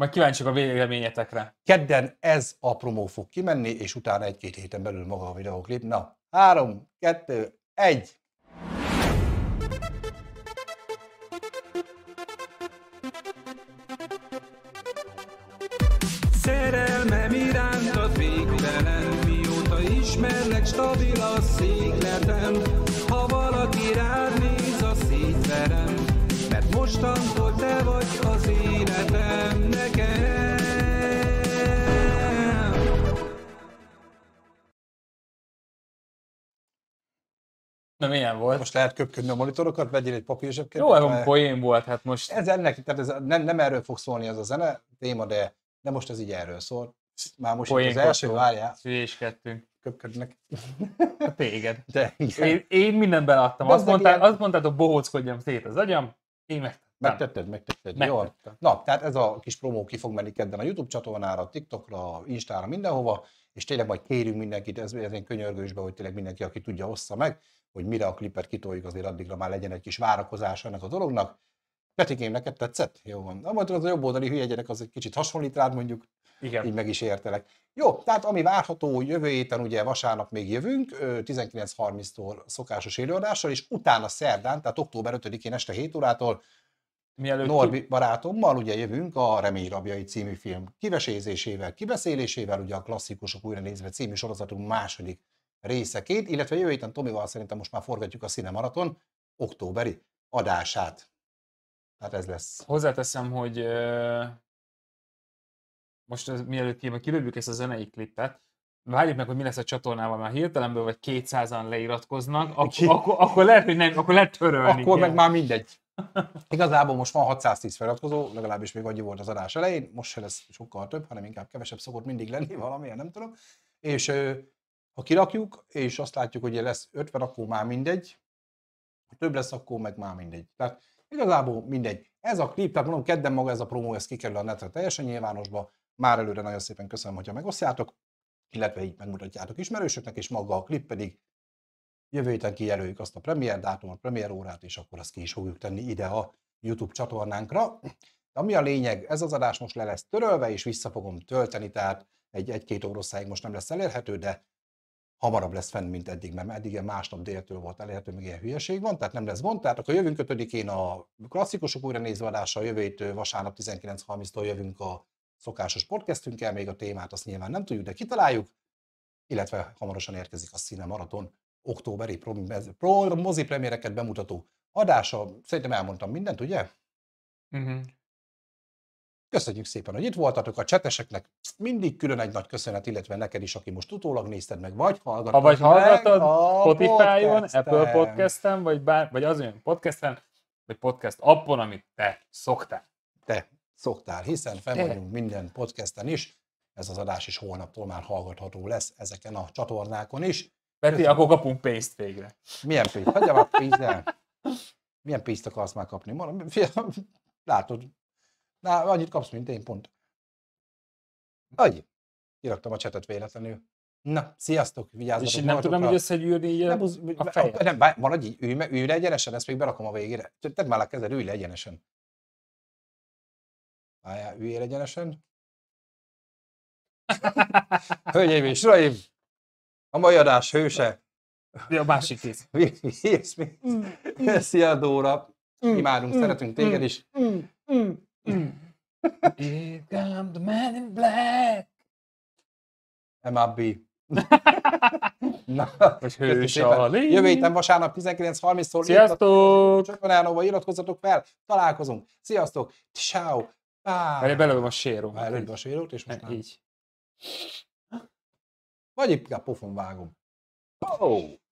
B: majd kíváncsiak a véleményetekre. Kedden ez a promó fog kimenni, és utána egy-két héten belül maga a videóklip. Na, három, kettő, egy! Szerelmem irántad végtelen, mióta ismerlek stabil a székletem, milyen volt. Most lehet köpködni a monitorokat, vegyél egy papír zsebkét. Jó, mert... poén volt, hát most. Ez ennek, tehát ez nem, nem erről fog szólni az a zene téma, de, de most ez így erről szól. Már most itt az első, várjál.
C: Szülyéskedtünk. Köpködnek.
B: Téged. De, igen. én, én mindent beadtam. Azt, mondtál, ilyen... azt mondtad, hogy bohóckodjam szét az agyam, én meg. Megtetted, megtetted. megtetted. Na, tehát ez a kis promó ki fog menni kedden a YouTube csatornára, a TikTokra, Instára, mindenhova, és tényleg majd kérünk mindenkit, ez, ez én könyörgősbe, hogy tényleg mindenki, aki tudja, ossza meg, hogy mire a klipet kitoljuk, azért addigra már legyen egy kis várakozás ennek a dolognak. Petikém, neked tetszett? Jó van. Na, majd az a jobb oldali hülye gyerek az egy kicsit hasonlít rád mondjuk. Igen. Így meg is értelek. Jó, tehát ami várható, jövő héten ugye vasárnap még jövünk, 19.30-tól szokásos élőadással, és utána szerdán, tehát október 5-én este 7 órától Mielőtt Norbi ki... barátommal ugye jövünk a Remény Rabjai című film kivesézésével, kibeszélésével, ugye a Klasszikusok újra nézve című sorozatunk második részekét, illetve jövő héten Tomival szerintem most már forgatjuk a Cinemaraton októberi adását. Tehát ez lesz.
C: Hozzáteszem, hogy most mielőtt kilőjük ezt a zenei klipet, várjuk meg, hogy mi lesz a csatornával, mert hirtelenből vagy 200-an leiratkoznak, ak- ak- akkor, akkor lehet, hogy nem, akkor lehet törölni. Akkor kell. meg már
B: mindegy. Igazából most van 610 feliratkozó, legalábbis még annyi volt az adás elején, most se lesz sokkal több, hanem inkább kevesebb szokott mindig lenni valamilyen, nem tudom. És ha kirakjuk, és azt látjuk, hogy lesz 50, akkor már mindegy, ha több lesz, akkor meg már mindegy. Tehát igazából mindegy. Ez a klip, tehát mondom, kedden maga ez a promó, ez kikerül a netre teljesen nyilvánosba. Már előre nagyon szépen köszönöm, hogyha megosztjátok, illetve így megmutatjátok ismerősöknek, és maga a klip pedig jövő héten kijelöljük azt a premier dátumot, premier órát, és akkor azt ki is fogjuk tenni ide a YouTube csatornánkra. De ami a lényeg, ez az adás most le lesz törölve, és vissza fogom tölteni, tehát egy egy-két óroszáig most nem lesz elérhető, de hamarabb lesz fenn, mint eddig, mert eddig ilyen másnap déltől volt elérhető, még ilyen hülyeség van, tehát nem lesz gond. Tehát akkor jövünk 5-én a klasszikusok újra nézőadása, jövő vasárnap 19.30-tól jövünk a szokásos podcastünkkel, még a témát azt nyilván nem tudjuk, de kitaláljuk, illetve hamarosan érkezik a Színe Maraton októberi pro, pro mozi premiereket bemutató adása. Szerintem elmondtam mindent, ugye? Uh-huh. Köszönjük szépen, hogy itt voltatok. A cseteseknek mindig külön egy nagy köszönet, illetve neked is, aki most utólag nézted meg, vagy hallgatod. Ha vagy hallgatod Spotify-on, Apple Podcast-en, vagy, bár, vagy az olyan
C: podcasten, vagy podcast appon, amit te szoktál. Te szoktál, hiszen fel vagyunk
B: minden podcasten is. Ez az adás is holnaptól már hallgatható lesz ezeken a csatornákon is. Peti, Köszönöm. akkor kapunk pénzt végre. Milyen pénzt? Hagyjam a pénzt Milyen pénzt akarsz már kapni? látod, Na, annyit kapsz, mint én, pont. Annyi. Kiraktam a csetet véletlenül. Na, sziasztok, vigyázzatok És én nem tudom, hogy összegyűrni így nem, az, a fejet. Nem, van egy, ülj, ülj le egyenesen, ezt még berakom a végére. Tedd már a kezed, ülj le egyenesen. ülj le egyenesen. Hölgyeim és uraim, a mai adás hőse. Mi a másik kész. mi, mi, mi mi, mi, mm, mm. mm, szeretünk téged is.
A: Here
C: comes the man in black.
B: MAB. Na, hogy hős a Jövő héten vasárnap 19.30-tól Sziasztok! Csatornánóba iratkozzatok fel, találkozunk. Sziasztok! Ciao! Bye! Mert belőlem a sérót. Belőlem a sérót, és most Így. Vagy épp a pofon
A: vágom. Oh!